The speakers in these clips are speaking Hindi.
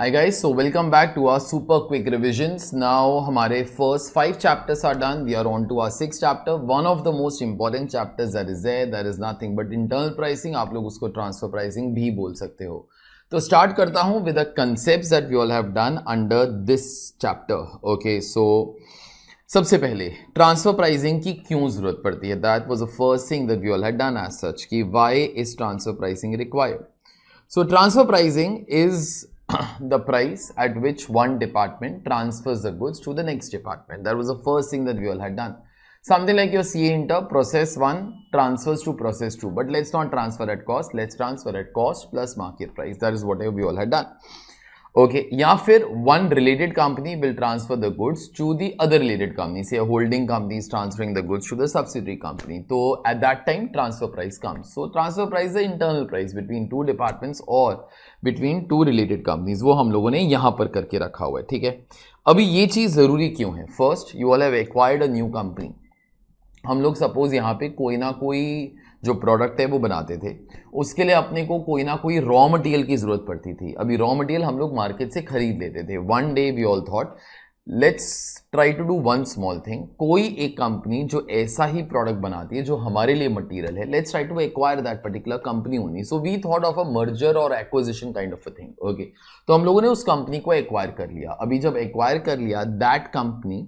Hi guys, so welcome back to our super quick revisions. Now हमारे first five chapters are done. We are on to our sixth chapter. One of the most important chapters that is there, that is nothing but internal pricing. आप लोग उसको transfer pricing भी बोल सकते हो तो start करता हूँ with the concepts that we all have done under this chapter. Okay, so सबसे पहले ट्रांसफर प्राइसिंग की क्यों ज़रूरत पड़ती है that was the first thing that we all had done as such कि why is transfer pricing required so transfer pricing is the price at which one department transfers the goods to the next department. That was the first thing that we all had done. Something like your CA inter process 1 transfers to process 2. But let's not transfer at cost. Let's transfer at cost plus market price. That is whatever we all had done. Okay या फिर one related company will transfer the goods to the other related company say holding company is transferring the goods to the subsidiary company तो at that time transfer price comes so transfer price the internal price between two departments और बिटवीन टू रिलेटेड कंपनीज वो हम लोगों ने यहाँ पर करके रखा हुआ है ठीक है अभी ये चीज़ ज़रूरी क्यों है first you all have acquired a new company हम लोग सपोज यहाँ पे कोई ना कोई जो प्रोडक्ट है वो बनाते थे उसके लिए अपने को कोई ना कोई रॉ मटेरियल की ज़रूरत पड़ती थी अभी रॉ मटेरियल हम लोग मार्केट से ख़रीद लेते थे one day we all thought let's try to do one small thing कोई एक कंपनी जो ऐसा ही प्रोडक्ट बनाती है जो हमारे लिए मटेरियल है let's try to acquire that particular company होनी so we thought of a merger और acquisition kind of a thing okay तो हम लोगों ने उस कंपनी को एक्वायर कर लिया अभी जब एक्वायर कर लिया that company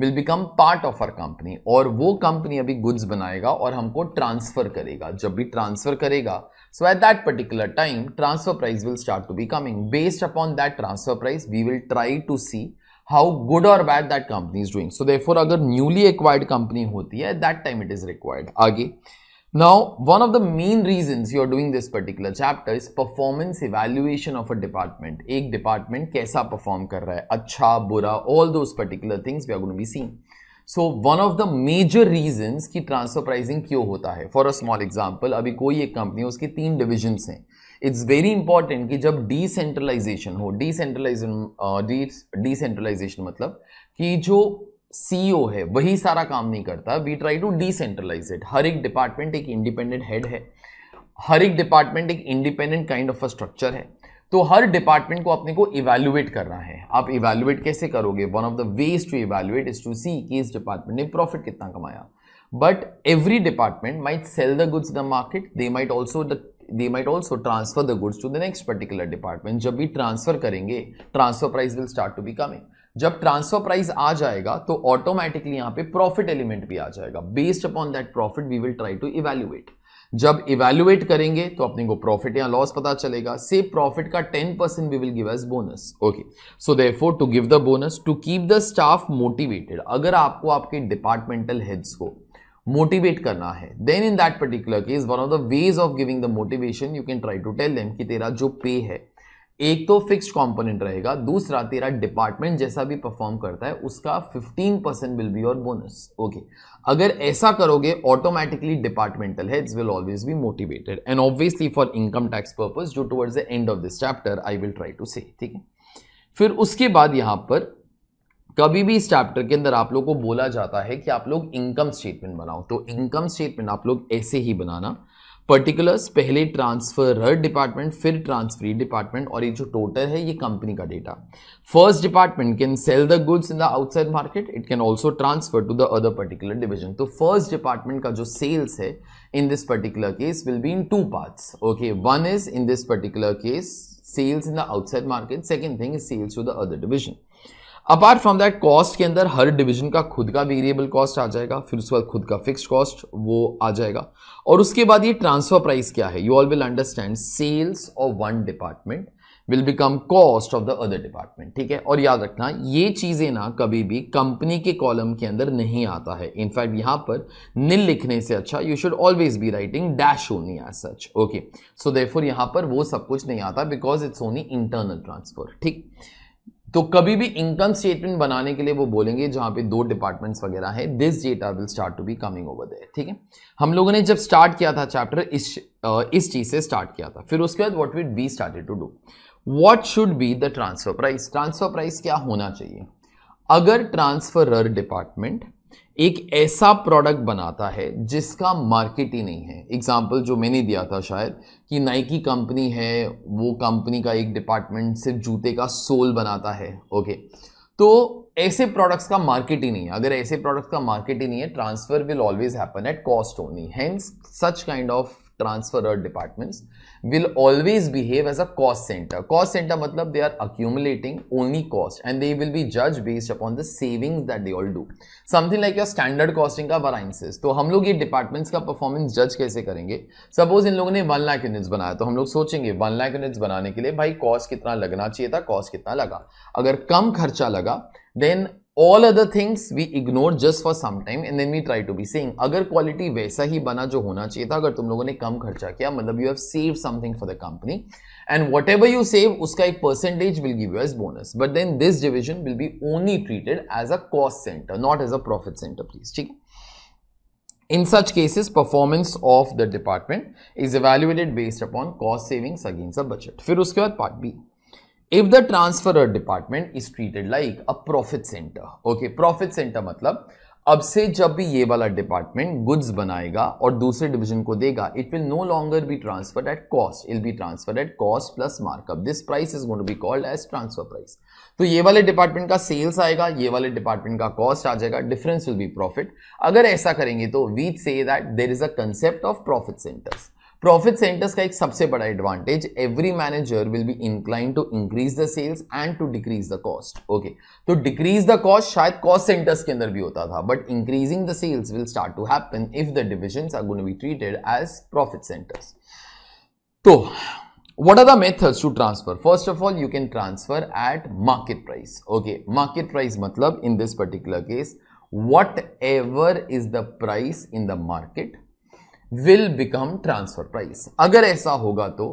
will become part of our company और वो कंपनी अभी गुड्स बनाएगा और हमको ट्रांसफर करेगा जब भी ट्रांसफर करेगा so at that particular time transfer price will start to be coming based upon that transfer price we will try to see how good और bad that company is doing so therefore अगर न्यूली एक्वायर्ड कंपनी होती है that time it is required आगे Now, one of the main reasons you are doing this particular chapter is performance evaluation of a department. एक department कैसा perform कर रहा है अच्छा बुरा all those particular things we are going to be seeing. So, one of the major reasons की transfer pricing क्यों होता है For a small example, अभी कोई एक कंपनी उसके तीन divisions हैं इट्स वेरी इंपॉर्टेंट कि जब डिसेंट्रलाइजेशन हो डिसेंट्रलाइजेशन डिसेंट्रलाइजेशन मतलब कि जो सीईओ e है वही सारा काम नहीं करता we try to decentralize it हर एक डिपार्टमेंट एक इंडिपेंडेंट हेड है हर एक डिपार्टमेंट एक independent kind of a structure है तो हर डिपार्टमेंट को अपने को इवेल्युएट करना है आप इवेल्युएट कैसे करोगे one of the ways to evaluate is to see कि इस डिपार्टमेंट ने प्रॉफिट कितना कमाया but every department might sell the goods the market they might also the they might also transfer the goods to the next particular department जब भी ट्रांसफर करेंगे transfer price will start to be coming जब ट्रांसफर प्राइस आ जाएगा तो ऑटोमेटिकली यहां पे प्रॉफिट एलिमेंट भी आ जाएगा based upon that profit we will try to evaluate जब इवेल्युएट करेंगे तो अपने को प्रॉफिट या लॉस पता चलेगा से प्रॉफिट का 10% percent we will give as bonus okay so for to give the bonus to keep the staff motivated अगर आपको आपके डिपार्टमेंटल हेड्स को मोटिवेट करना है then in that particular case one of the ways of giving the motivation you can try to tell them कि तेरा जो पे है एक तो फिक्स्ड कंपोनेंट रहेगा दूसरा तेरा डिपार्टमेंट जैसा भी परफॉर्म करता है उसका 15 percent will be your bonus okay अगर ऐसा करोगे automatically departmental heads will always be motivated and obviously for income tax purpose जो towards the end of this chapter I will try to say ठीक है फिर उसके बाद यहां पर कभी भी इस चैप्टर के अंदर आप लोग को बोला जाता है कि आप लोग इनकम स्टेटमेंट बनाओ तो इनकम स्टेटमेंट आप लोग ऐसे ही बनाना पर्टिकुलर्स पहले ट्रांसफर डिपार्टमेंट फिर ट्रांसफरी डिपार्टमेंट और ये जो टोटल है ये कंपनी का data first department can sell the goods in the outside market it can also transfer to the other particular division तो फर्स्ट डिपार्टमेंट का जो सेल्स है in this particular case will be in two parts okay one is in this particular case sales in the outside market second thing is sales to the other division apart from that cost के अंदर हर डिवीजन का खुद का वेरिएबल कॉस्ट आ जाएगा फिर उसके बाद खुद का फिक्स कॉस्ट वो आ जाएगा और उसके बाद ये ट्रांसफर प्राइस क्या है you all will understand sales of one department will become cost of the other department ठीक है और याद रखना ये चीज़ें ना कभी भी कंपनी के कॉलम के अंदर नहीं आता है इनफैक्ट यहां पर निल लिखने से अच्छा you should always be writing dash only as such okay so therefore यहां पर वो सब कुछ नहीं आता because it's only internal transfer ठीक तो कभी भी इनकम स्टेटमेंट बनाने के लिए वो बोलेंगे जहां पे दो डिपार्टमेंट्स वगैरह है this data will start to be coming over there ठीक है हम लोगों ने जब स्टार्ट किया था चैप्टर इस इस चीज़ से स्टार्ट किया था फिर उसके बाद what would be started to do what should be the transfer price transfer price क्या होना चाहिए अगर ट्रांसफर डिपार्टमेंट एक ऐसा प्रोडक्ट बनाता है जिसका मार्केट ही नहीं है एग्जाम्पल जो मैंने दिया था शायद कि नाइकी कंपनी है वो कंपनी का एक डिपार्टमेंट सिर्फ जूते का सोल बनाता है ओके तो ऐसे प्रोडक्ट्स का मार्केट ही नहीं है अगर ऐसे प्रोडक्ट्स का मार्केट ही नहीं है transfer will always happen at cost only hence such kind of transfer departments will always behave as a cost center. Cost center matlab they are accumulating only cost and they will be judged based upon the savings that they all do. Something like your standard costing ka variances. to hum log ye departments ka performance judge kaise karenge Suppose in लोगों ne 1 lakh units banaya to hum log sochenge 1 lakh units banane ke liye bhai cost kitna lagna chahiye tha cost kitna laga agar kam kharcha laga then all other things we ignore just for some time and then we try to be saying अगर क्वालिटी वैसा ही बना जो होना चाहिए था अगर तुम लोगों ने कम खर्चा किया मतलब you have save something for the company and whatever you save उसका एक percentage will give you as bonus but then this division will be only treated as a cost centre not as a profit centre please ठीक in such cases, performance of the department is evaluated based upon cost savings against a budget फिर उसके बाद part B if the transfer department is treated like a profit centre okay profit centre मतलब अब से जब भी ये वाला डिपार्टमेंट गुड्स बनाएगा और दूसरे डिवीजन को देगा it will no longer be transfer at cost it'll be transfer at cost plus markup this price is going to be called as transfer price तो ये वाले डिपार्टमेंट का सेल्स आएगा ये वाले डिपार्टमेंट का कॉस्ट आ जाएगा डिफरेंस विल बी प्रॉफिट अगर ऐसा करेंगे तो we say that there is a concept of profit centres profit centres का एक सबसे बड़ा advantage every manager will be incline to increase the sales and to decrease the cost okay तो डिक्रीज द कॉस्ट शायद कॉस्ट सेंटर्स के अंदर भी होता था but increasing the sales will start to happen if the division are gonna be treated as profit centres तो what are the methods to transfer first of all you can transfer at market price okay market price मतलब in this particular case what ever is the price in the market will become transfer price अगर ऐसा होगा तो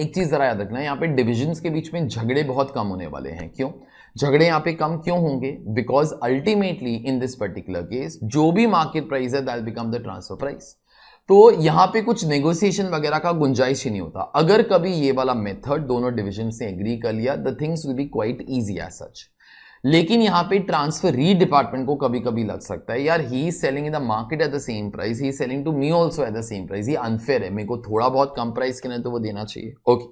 एक चीज़ ज़रा याद रखना यहां पे डिविजन के बीच में झगड़े बहुत कम होने वाले हैं क्यों झगड़े यहां पे कम क्यों होंगे because ultimately in this particular case जो भी मार्केट प्राइस है that become the transfer price तो यहां पे कुछ नेगोशिएशन वगैरह का गुंजाइश ही नहीं होता अगर कभी ये वाला मेथड दोनों डिविजन से एग्री कर लिया the things will be quite easy as such लेकिन यहाँ पे ट्रांसफर री डिपार्टमेंट को कभी कभी लग सकता है यार he selling in the market at the same price he selling to me also at the same price ये अनफेयर है मेरे को थोड़ा बहुत कम प्राइस के ना तो वो देना चाहिए okay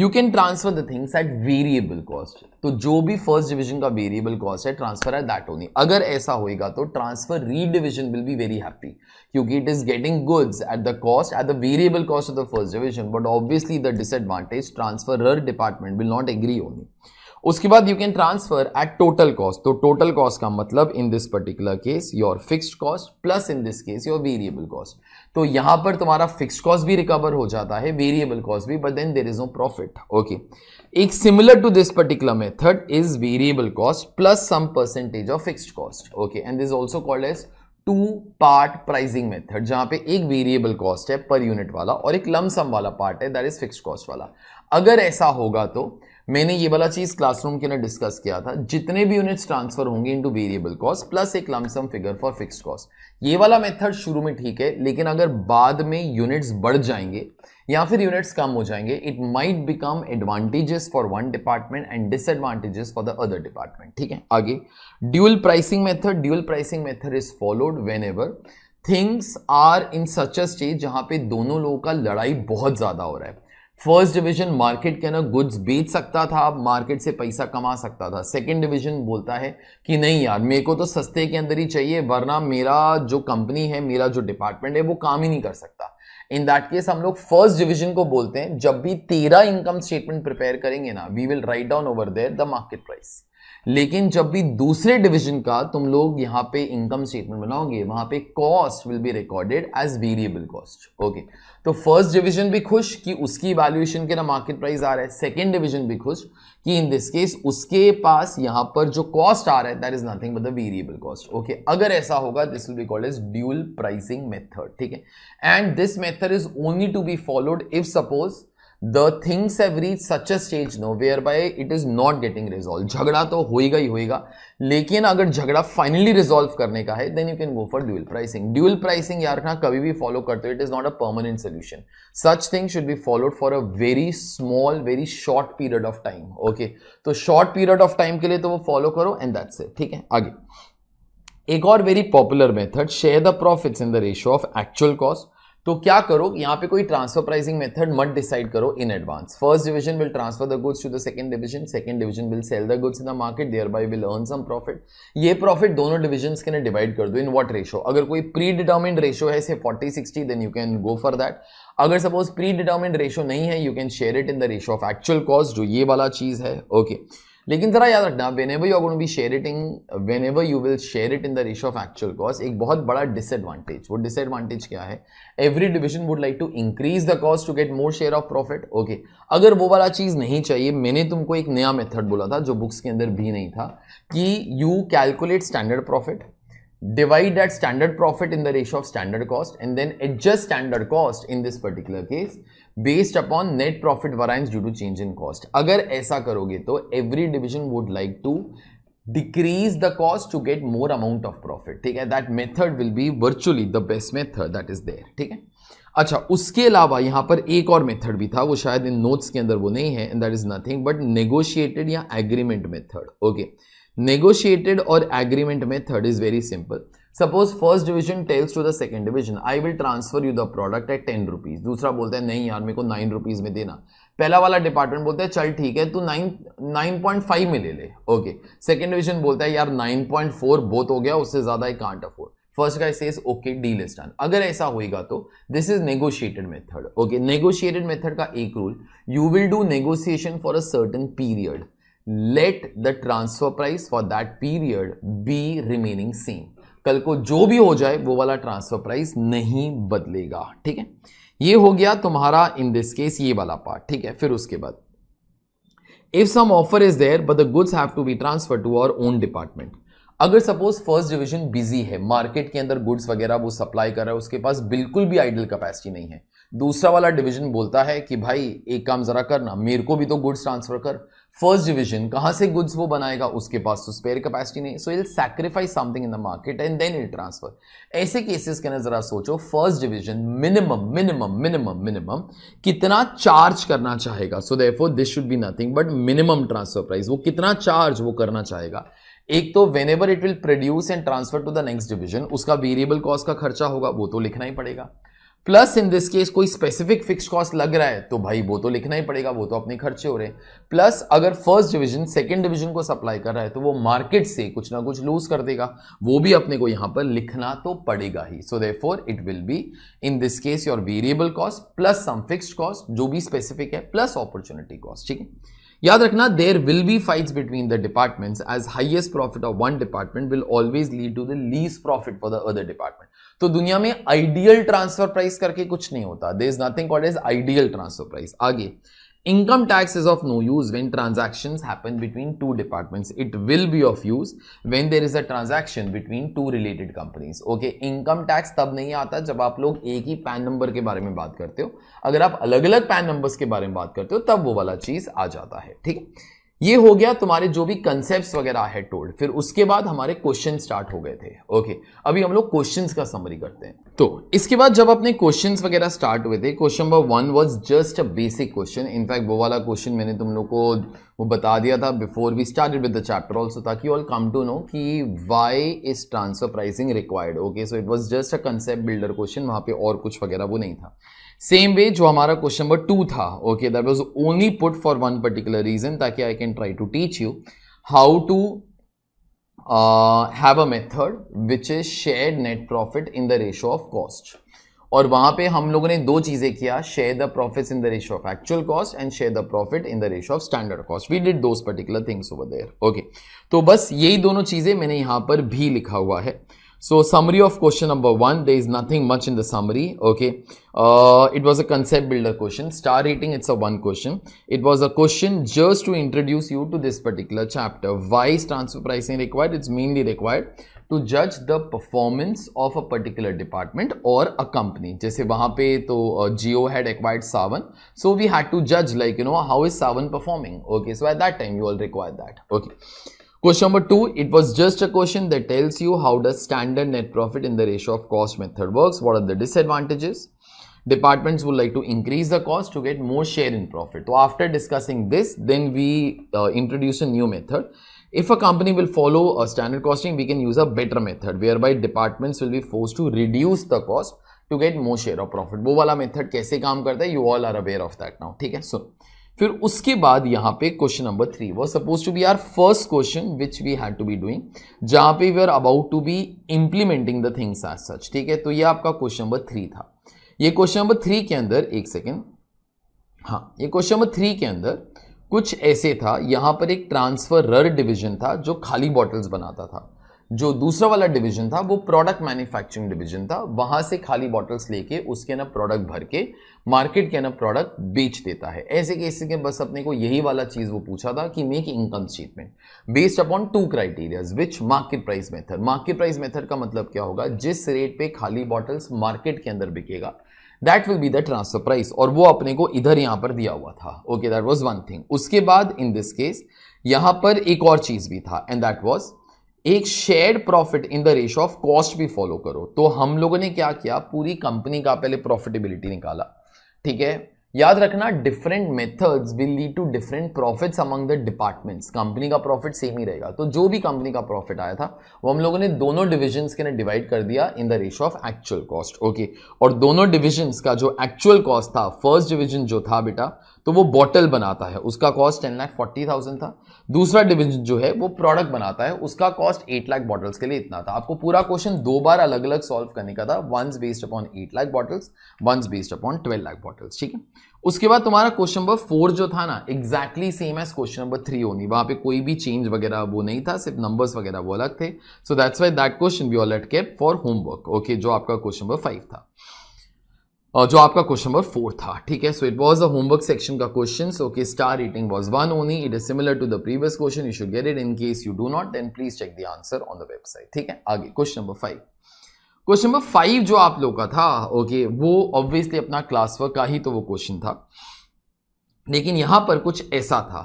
you can transfer the things at variable cost तो जो भी फर्स्ट डिविजन का वेरिएबल कॉस्ट है ट्रांसफर एट दैट ओनली अगर ऐसा होएगा तो transferee division will be very happy क्योंकि it is getting goods at the cost at the variable cost of the first division but obviously the disadvantage transfer department will not agree only उसके बाद you can transfer at total cost तो टोटल कॉस्ट का मतलब in this particular case your fixed cost plus in this case your variable cost तो यहां पर तुम्हारा फिक्स्ड कॉस्ट भी रिकवर हो जाता है वेरिएबल कॉस्ट भी but then there is no profit okay एक similar to this particular method is variable cost plus some percentage of fixed cost okay and this also called as two part pricing method जहां पे एक वेरिएबल कॉस्ट है पर यूनिट वाला और एक लमसम वाला पार्ट है दैट इज फिक्स कॉस्ट वाला अगर ऐसा होगा तो मैंने ये वाला चीज़ क्लासरूम के अंदर डिस्कस किया था जितने भी यूनिट्स ट्रांसफर होंगे इनटू वेरिएबल कॉस्ट प्लस एक lump sum figure for fix cost ये वाला मेथड शुरू में ठीक है लेकिन अगर बाद में यूनिट्स बढ़ जाएंगे या फिर यूनिट्स कम हो जाएंगे it might become advantages for one department and disadvantages for the other department ठीक है आगे dual pricing method dual pricing method is followed whenever things are in such a stage जहाँ पे दोनों लोगों का लड़ाई बहुत ज़्यादा हो रहा है फर्स्ट डिवीजन मार्केट के ना गुड्स बेच सकता था अब मार्केट से पैसा कमा सकता था सेकंड डिवीजन बोलता है कि नहीं यार मेरे को तो सस्ते के अंदर ही चाहिए वरना मेरा जो कंपनी है मेरा जो डिपार्टमेंट है वो काम ही नहीं कर सकता इन दैट केस हम लोग फर्स्ट डिवीजन को बोलते हैं जब भी तेरा इनकम स्टेटमेंट प्रिपेयर करेंगे ना we will write down over there the market price लेकिन जब भी दूसरे डिवीजन का तुम लोग यहाँ पे इनकम स्टेटमेंट बनाओगे वहां पे cost will be recorded as variable cost okay तो फर्स्ट डिवीजन भी खुश कि उसकी वैल्यूएशन के ना मार्केट प्राइस आ रहा है सेकेंड डिवीजन भी खुश कि इन दिस केस उसके पास यहाँ पर जो कॉस्ट आ रहा है that is nothing but the variable cost okay अगर ऐसा होगा this will be called as dual pricing method ठीक है and this method is only to be followed if suppose the things have reach such a stage no where by it is not getting resolve झगड़ा तो होएगा ही होएगा लेकिन अगर झगड़ा फाइनली रिजोल्व करने का है then you can go for dual pricing dual pricing यार ना कभी भी फॉलो करते हो it is not a permanent solution such thing should be followed for a very small very short period of time okay तो शॉर्ट पीरियड ऑफ टाइम के लिए तो वो फॉलो करो एंड दैट्स इट ठीक है आगे एक और very popular method share the profits in the ratio of actual cost तो क्या करो यहाँ पे कोई ट्रांसफर प्राइसिंग मेथड मत डिसाइड करो in advance first division will transfer the goods to the second division second division will sell the goods in the market thereby will earn some profit ये प्रॉफिट दोनों डिवीजन के लिए डिवाइड कर दो इन वॉट रेशो अगर कोई प्री डिटर्मिन रेशो है से forty sixty then you can go for that अगर सपोज प्री डिटर्मिन रेशो नहीं है you can share it in the ratio of actual cost जो ये वाला चीज़ है ओके okay. लेकिन ज़रा याद रखना whenever you are be share in whenever you will share it in the ratio of actual cost एक बहुत बड़ा डिसएडवांटेज वो डिसएडवांटेज क्या है every division would like to increase the cost to get more share of profit okay अगर वो वाला चीज़ नहीं चाहिए मैंने तुमको एक नया मेथड बोला था जो बुक्स के अंदर भी नहीं था कि you calculate standard profit divide that standard profit in the ratio of standard cost and then adjust standard cost in this particular case based upon net profit variance due to change in cost agar aisa karoge to every division would like to decrease the cost to get more amount of profit theek hai that method will be virtually the best method that is there theek hai अच्छा उसके अलावा यहाँ पर एक और मेथड भी था वो शायद इन नोट्स के अंदर वो नहीं है and that is nothing but negotiated या agreement method okay okay. Negotiated और agreement third is very simple suppose first division tells to the second division I will transfer you the product at ten rupees दूसरा बोलता है नहीं यार मेरे को नाइन रुपीज में देना पहला वाला डिपार्टमेंट बोलता है चल ठीक है तू नाइन नाइन पॉइंट फाइव में ले ले ओके सेकेंड डिवीजन बोलता है यार नाइन पॉइंट फोर बहुत हो गया उससे ज्यादा आई कांट अफोर्ड फर्स्ट का says okay deal is done अगर ऐसा होएगा तो this is negotiated method okay negotiated method का एक rule you will do negotiation for a certain period let the transfer price for that period be remaining same कल को जो भी हो जाए वो वाला ट्रांसफर प्राइस नहीं बदलेगा ठीक है ये हो गया तुम्हारा इन दिस केस ये वाला पार्ट ठीक है फिर उसके बाद if some offer is there but the goods have to be transfer to our own department अगर सपोज फर्स्ट डिवीजन बिजी है मार्केट के अंदर गुड्स वगैरह वो सप्लाई कर रहा है उसके पास बिल्कुल भी आइडल कैपेसिटी नहीं है दूसरा वाला डिवीजन बोलता है कि भाई एक काम जरा करना मेरे को भी तो गुड्स ट्रांसफर कर फर्स्ट डिवीजन कहाँ से गुड्स वो बनाएगा उसके पास तो स्पेयर कैपेसिटी नहीं so I'll sacrifice something in the market and then it transfer ऐसे केसेस के अंदर जरा सोचो first division minimum minimum minimum minimum कितना चार्ज करना चाहेगा so therefore this should be nothing but minimum transfer price वो कितना चार्ज वो करना चाहेगा एक तो whenever it will produce and transfer to the next division उसका वेरिएबल कॉस्ट का खर्चा होगा वो तो लिखना ही पड़ेगा प्लस इन दिस केस कोई स्पेसिफिक फिक्स कॉस्ट लग रहा है तो भाई वो तो लिखना ही पड़ेगा वो तो अपने खर्चे हो रहे हैं प्लस अगर फर्स्ट डिवीजन सेकंड डिवीजन को सप्लाई कर रहा है तो वो मार्केट से कुछ ना कुछ लूज कर देगा वो भी अपने को यहां पर लिखना तो पड़ेगा ही so for it will be in this case your variable cost plus some fix cost जो भी स्पेसिफिक है प्लस अपॉर्चुनिटी कॉस्ट ठीक है याद रखना there will be fights between the departments as highest profit of one department will always lead to the least profit for the other department तो दुनिया में आइडियल ट्रांसफर प्राइस करके कुछ नहीं होता there is nothing called is ideal transfer price आगे income tax is of no use when transaction happen between two departments it will be of use when there is a transaction between two related companies okay income tax तब नहीं आता जब आप लोग एक ही पैन नंबर के बारे में बात करते हो अगर आप अलग अलग पैन नंबर के बारे में बात करते हो तब वो वाला चीज आ जाता है ठीक है ये हो गया तुम्हारे जो भी कंसेप्ट वगैरह है टोल्ड फिर उसके बाद हमारे क्वेश्चन स्टार्ट हो गए थे ओके अभी हम लोग क्वेश्चन का समरी करते हैं तो इसके बाद जब अपने क्वेश्चन वगैरह स्टार्ट हुए थे question number one was just a basic question in fact वो वाला क्वेश्चन मैंने तुम लोग को वो बता दिया था before we start with the chapter also ताकि ऑल कम टू नो कि why is transfer pricing required okay so it was just a concept builder question वहाँ पे और कुछ वगैरह वो नहीं था सेम वे जो हमारा क्वेश्चन नंबर टू था okay that was only put for one particular reason ताकि I can try to teach you how to have a method which is share net profit in the ratio of cost और वहां पे हम लोगों ने दो चीजें किया share the profit in the ratio of actual cost and share the profit in the ratio of standard cost we did those particular things over there okay तो बस यही दोनों चीजें मैंने यहां पर भी लिखा हुआ है So summary of question number one, there is nothing much in the summary, okay. Uh, it was a concept builder question, star rating, it's a one question. It was a question just to introduce you to this particular chapter. Why is transfer pricing required? It's mainly required to judge the performance of a particular department or a company. जैसे वहाँ to तो uh, Geo had acquired Savan, so we had to judge like you know how is Savan performing. Okay, so at that time you all required that. Okay. Question number two, it was just a question that tells you how does standard net profit in the ratio of cost method works. What are the disadvantages? Departments would like to increase the cost to get more share in profit. So after discussing this, then we uh, introduce a new method. If a company will follow a standard costing, we can use a better method whereby departments will be forced to reduce the cost to get more share of profit. वो वाला method कैसे काम करता है? You all are aware of that now. ठीक है? So, फिर उसके बाद यहाँ पे question number three was suppose to be our first question which we had to be doing जहाँ पे we are about to be implementing the things as such ठीक है तो ये आपका क्वेश्चन नंबर थ्री था ये क्वेश्चन नंबर थ्री के अंदर एक सेकेंड हाँ ये क्वेश्चन नंबर थ्री के अंदर कुछ ऐसे था यहाँ पर एक ट्रांसफर रर डिवीजन था जो खाली बॉटल्स बनाता था जो दूसरा वाला डिवीजन था वो प्रोडक्ट मैन्युफैक्चरिंग डिवीजन था वहाँ से खाली बॉटल्स लेके उसके ना प्रोडक्ट भर के मार्केट के अंदर प्रोडक्ट बेच देता है ऐसे केस के बस अपने को यही वाला चीज़ वो पूछा था कि मेक इनकम में based upon two criterias which market price method market price method का मतलब क्या होगा जिस रेट पे खाली बॉटल्स मार्केट के अंदर बिकेगा that will be the transfer price और वो अपने को इधर यहाँ पर दिया हुआ था okay that was one thing उसके बाद इन दिस केस यहाँ पर एक और चीज़ भी था एंड दैट वॉज एक share profit in the ratio of cost भी फॉलो करो तो हम लोगों ने क्या किया पूरी कंपनी का पहले प्रॉफिटेबिलिटी निकाला ठीक है याद रखना different methods will lead to different profits among the departments company का प्रॉफिट सेम ही रहेगा तो जो भी कंपनी का प्रॉफिट आया था वो हम लोगों ने दोनों डिविजन्स के ने डिवाइड कर दिया in the ratio of actual cost okay और दोनों डिविजन्स का जो एक्चुअल कॉस्ट था फर्स्ट डिविजन जो था बेटा तो वो बॉटल बनाता है उसका cost ten lakh forty thousand था दूसरा डिवीजन जो है वो प्रोडक्ट बनाता है उसका कॉस्ट एट लाख बॉटल्स के लिए इतना था आपको पूरा क्वेश्चन दो बार अलग अलग सॉल्व करने का था once based upon eight lakh bottles once based upon twelve lakh bottles ठीक है उसके बाद तुम्हारा क्वेश्चन नंबर फोर जो था ना exactly same as question number three होनी वहां पे कोई भी चेंज वगैरह वो नहीं था सिर्फ नंबर्स वगैरह वो अलग थे so that's why that question we all had kept for homework okay जो आपका क्वेश्चन नंबर फाइव था और जो आपका क्वेश्चन नंबर फोर था ठीक है so it was a homework section का question so okay star rating was one only it is similar to the previous question you should get it in case you do not then please check the answer on the website ठीक है आगे question number five question number five जो आप लोग का था ओके okay, वो ऑब्वियसली अपना क्लास वर्क का ही तो वो क्वेश्चन था लेकिन यहां पर कुछ ऐसा था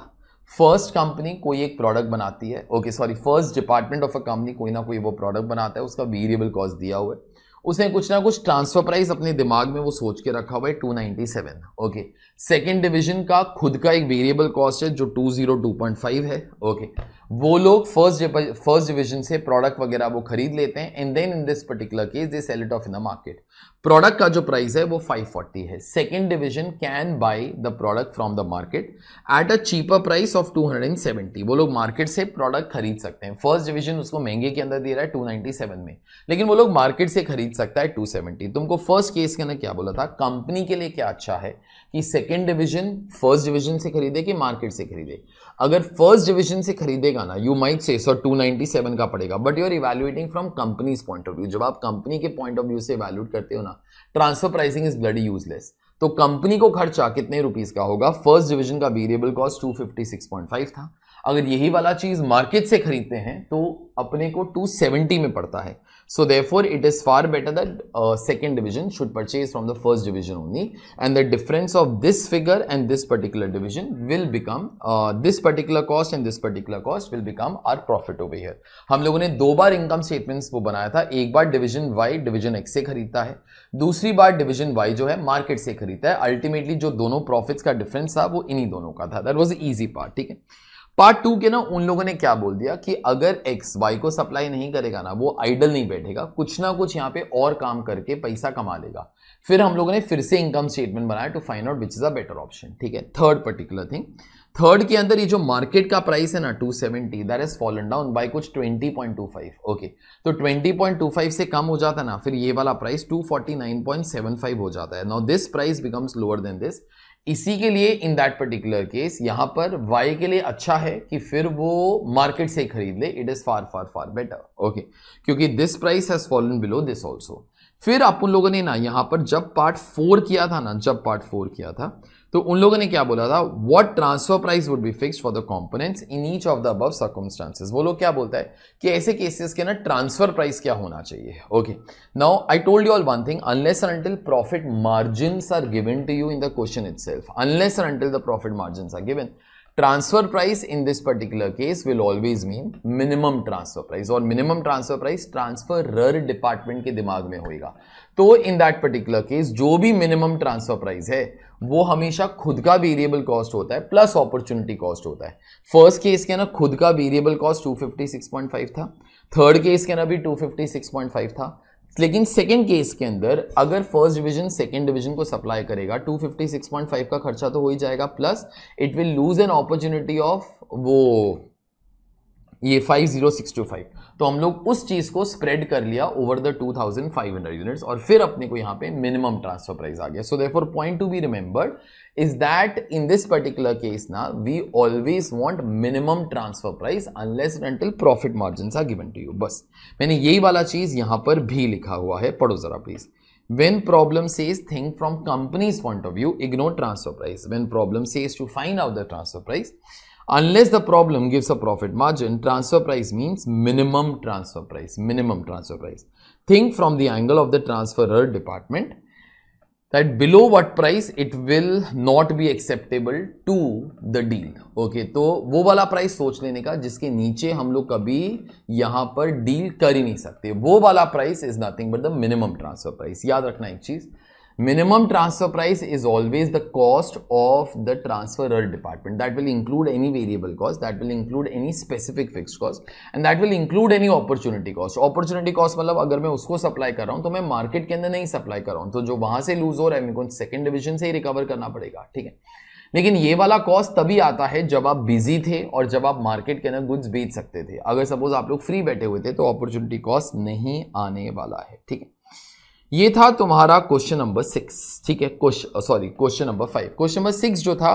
फर्स्ट कंपनी कोई एक प्रोडक्ट बनाती है okay sorry first department of a company कोई ना कोई वो प्रोडक्ट बनाता है उसका वेरिएबल कॉस्ट दिया हुआ है उसने कुछ ना कुछ ट्रांसफर प्राइस अपने दिमाग में वो सोच के रखा हुआ है two ninety seven okay second division का खुद का एक वेरिएबल कॉस्ट है जो two zero two point five है ओके वो लोग फर्स्ट फर्स्ट डिवीजन से प्रोडक्ट वगैरह वो खरीद लेते हैं and then in this particular case they sell it off in the market product का जो प्राइस है वो 540 है second division can buy the product from the market at a cheaper price of 270 वो लोग मार्केट से प्रोडक्ट खरीद सकते हैं फर्स्ट डिवीजन उसको महंगे के अंदर दे रहा है 297 में लेकिन वो लोग मार्केट से खरीद सकता है 270 तुमको फर्स्ट केस के अंदर क्या बोला था कंपनी के लिए क्या अच्छा है कि सेकेंड डिवीजन फर्स्ट डिवीजन से खरीदे कि मार्केट से खरीदे अगर फर्स्ट डिवीजन से खरीदेगा ना you might say sir seven का पड़ेगा but you are evaluating from company's point of view जब आप कंपनी के पॉइंट ऑफ व्यू से इवेल्यूट करते हो ना transfer pricing is bloody useless तो कंपनी को खर्चा कितने रुपीज़ का होगा फर्स्ट डिवीजन का वेरिएबल कॉस्ट 256.5 था अगर यही वाला चीज मार्केट से खरीदते हैं तो अपने को 270 में पड़ता है So therefore, it is far better that uh, second division should purchase from the first division only and the difference of this figure and this particular division will become uh, this particular cost and this particular cost will become our profit over here. hum हम ne do bar income statements wo banaya tha ek bar division y division x se से hai dusri bar division y jo hai market se से hai ultimately jo dono profits ka difference tha wo inhi dono ka tha that was the easy part theek hai part two के ना उन लोगों ने क्या बोल दिया कि अगर एक्स वाई को सप्लाई नहीं करेगा ना वो आइडल नहीं बैठेगा कुछ ना कुछ यहाँ पे और काम करके पैसा कमा लेगा फिर हम लोगों ने फिर से इनकम स्टेटमेंट बनाया to find out which is a better option ठीक है थर्ड पर्टिकुलर थिंग थर्ड के अंदर ये जो मार्केट का प्राइस है ना 270 seventy that is fallen down by कुछ 20.25 ओके तो 20.25 से कम हो जाता है ना फिर ये वाला प्राइस 249.75 हो जाता है now this price becomes lower than this इसी के लिए इन दैट पर्टिकुलर केस यहां पर वाई के लिए अच्छा है कि फिर वो मार्केट से खरीद ले it is far far far better okay क्योंकि this price has fallen below this also फिर आप उन लोगों ने ना यहां पर जब पार्ट फोर किया था ना जब पार्ट फोर किया था तो उन लोगों ने क्या बोला था what transfer price would be fix for the components in each of the above circumstances वो लोग क्या बोलता है कि ऐसे केसेस के ना ट्रांसफर प्राइस क्या होना चाहिए okay now I told you all one thing unless and until profit margin are given to you in the question itself unless and until the profit margin are given transfer price in this particular case will always mean minimum transfer price और minimum transfer price transferor department के दिमाग में होगा तो इन दैट पर्टिकुलर केस जो भी मिनिमम ट्रांसफर प्राइस है वो हमेशा खुद का वेरिएबल कॉस्ट होता है प्लस अपॉर्चुनिटी कॉस्ट होता है फर्स्ट केस के ना खुद का वेरिएबल कॉस्ट 256.5 था थर्ड केस के ना भी 256.5 था लेकिन सेकेंड केस के अंदर अगर फर्स्ट डिवीजन सेकेंड डिवीजन को सप्लाई करेगा 256.5 का खर्चा तो हो ही जाएगा plus it will lose an opportunity of वो ये फाइव तो हम लोग उस चीज़ को स्प्रेड कर लिया ओवर द 2500 यूनिट्स और फिर अपने को यहां पे मिनिमम ट्रांसफर प्राइस आ गया so there point to be remembered is that in this particular case ना we always want minimum transfer price unless until profit margin are given to you बस मैंने यही वाला चीज़ यहां पर भी लिखा हुआ है पढ़ो ज़रा please when problem says think from company's point of view ignore transfer price when problem says to find out the transfer price unless the problem gives a profit margin transfer price means minimum transfer price minimum transfer price think from the angle of the transferor department that below what price it will not be acceptable to the deal okay तो वो वाला प्राइस सोच लेने का जिसके नीचे हम लोग कभी यहाँ पर डील कर ही नहीं सकते वो वाला price is nothing but the minimum transfer price याद रखना एक चीज़ minimum transfer price is always the cost of the transferor department that will include any variable cost that will include any specific fixed cost and that will include any opportunity cost opportunity cost मतलब अगर मैं उसको सप्लाई कर रहा हूं तो मैं मार्केट के अंदर नहीं सप्लाई कर रहा हूं तो जो वहां से लूज हो रहा है मेरे को सेकंड डिवीजन से ही रिकवर करना पड़ेगा ठीक है लेकिन ये वाला कॉस्ट तभी आता है जब आप बिजी थे और जब आप मार्केट के अंदर गुड्स बेच सकते थे अगर सपोज आप लोग फ्री बैठे हुए थे तो अपॉर्चुनिटी कॉस्ट नहीं आने वाला है ठीक है ये था तुम्हारा क्वेश्चन नंबर सिक्स ठीक है question sorry question number five question number six जो था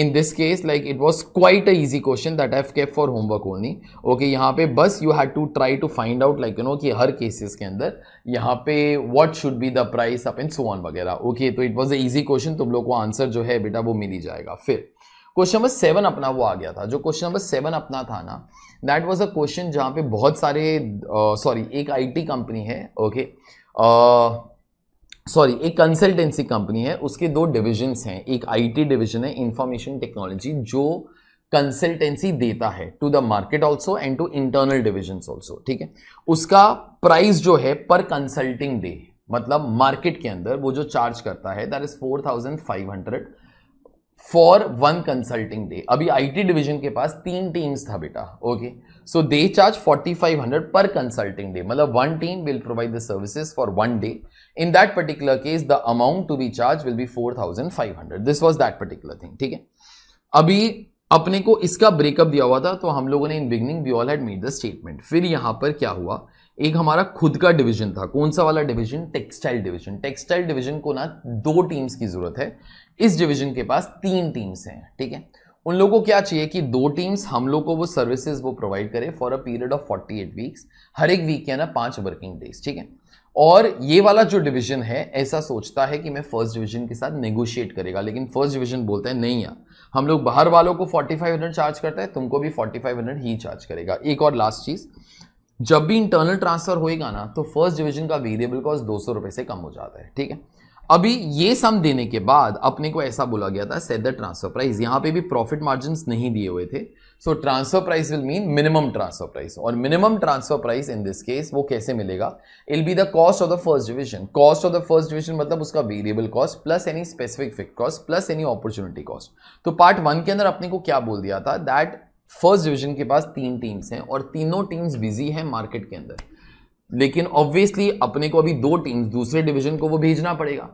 in this case like it was quite a easy question that I have for homework only okay यहाँ पे बस you had to try to find out like you know कि हर केसेस के अंदर यहाँ पे what should be the price up in so on वगैरह ओके तो it was a easy question तुम लोग को आंसर जो है बेटा वो मिल ही जाएगा फिर क्वेश्चन नंबर सेवन अपना वो आ गया था जो क्वेश्चन नंबर सेवन अपना था ना दैट वॉज अ क्वेश्चन जहाँ पे बहुत सारे सॉरी uh, एक आई कंपनी है ओके okay? सॉरी एक कंसल्टेंसी कंपनी है उसके दो डिविजन्स हैं एक आईटी डिवीजन है इंफॉर्मेशन टेक्नोलॉजी जो कंसल्टेंसी देता है to the market also and to internal division also ठीक है उसका प्राइस जो है पर कंसल्टिंग डे मतलब मार्केट के अंदर वो जो चार्ज करता है that is four thousand five hundred for one consulting day अभी आईटी डिवीजन के पास तीन टीम्स था बेटा okay okay? So they charge 4500 per consulting day मतलब one team will provide the services for one day in that particular case the amount to be charge will be 4500 this was that particular thing ठीक है अभी अपने को इसका ब्रेकअप दिया हुआ था तो हम लोगों ने in beginning we all had made the statement फिर यहां पर क्या हुआ एक हमारा खुद का डिवीजन था कौन सा वाला division textile division textile division को ना दो टीम्स की जरूरत है इस डिवीजन के पास तीन टीम्स हैं ठीक है उन लोगों को क्या चाहिए कि दो टीम्स हम लोग को वो सर्विसेज वो प्रोवाइड करें for a period of 48 weeks हर एक वीक के ना पांच वर्किंग डेज ठीक है और ये वाला जो डिवीजन है ऐसा सोचता है कि मैं फर्स्ट डिवीजन के साथ नेगोशिएट करेगा लेकिन फर्स्ट डिवीजन बोलते हैं नहीं यार हम लोग बाहर वालों को 4500 चार्ज करता है तुमको भी 4500 ही चार्ज करेगा एक और लास्ट चीज़ जब भी इंटरनल ट्रांसफर होएगा ना तो फर्स्ट डिवीजन का वेरिएबल कॉस्ट दो सौ से कम हो जाता है ठीक है अभी ये सम देने के बाद अपने को ऐसा बोला गया था सेट द ट्रांसफर प्राइस यहां पे भी प्रॉफिट मार्जिन नहीं दिए हुए थे so transfer price will mean minimum transfer price और minimum transfer price in this case वो कैसे मिलेगा it'll be the cost of the first division cost of the first division मतलब उसका variable cost plus any specific fix cost plus any opportunity cost तो पार्ट वन के अंदर अपने को क्या बोल दिया था दैट फर्स्ट डिविजन के पास तीन टीम्स हैं और तीनों टीम्स बिजी हैं मार्केट के अंदर लेकिन ऑब्वियसली अपने को अभी दो टीम्स दूसरे डिवीजन को वो भेजना पड़ेगा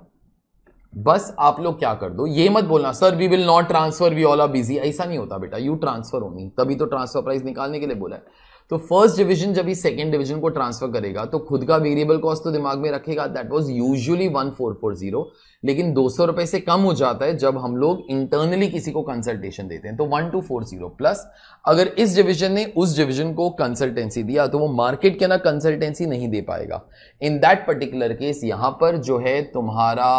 बस आप लोग क्या कर दो ये मत बोलना sir we will not transfer we all are busy ऐसा नहीं होता बेटा यू ट्रांसफर होनी तभी तो ट्रांसफर प्राइस निकालने के लिए बोला है तो फर्स्ट डिवीजन जब ही सेकेंड डिवीजन को ट्रांसफर करेगा तो खुद का वेरिएबल कॉस्ट तो दिमाग में रखेगा that was usually one four four zero लेकिन दो सौ रुपए से कम हो जाता है जब हम लोग इंटरनली किसी को कंसल्टेशन देते हैं तो one two four zero plus अगर इस डिवीजन ने उस डिवीजन को कंसल्टेंसी दिया तो वो मार्केट के ना कंसल्टेंसी नहीं दे पाएगा इन दैट पर्टिकुलर केस यहां पर जो है तुम्हारा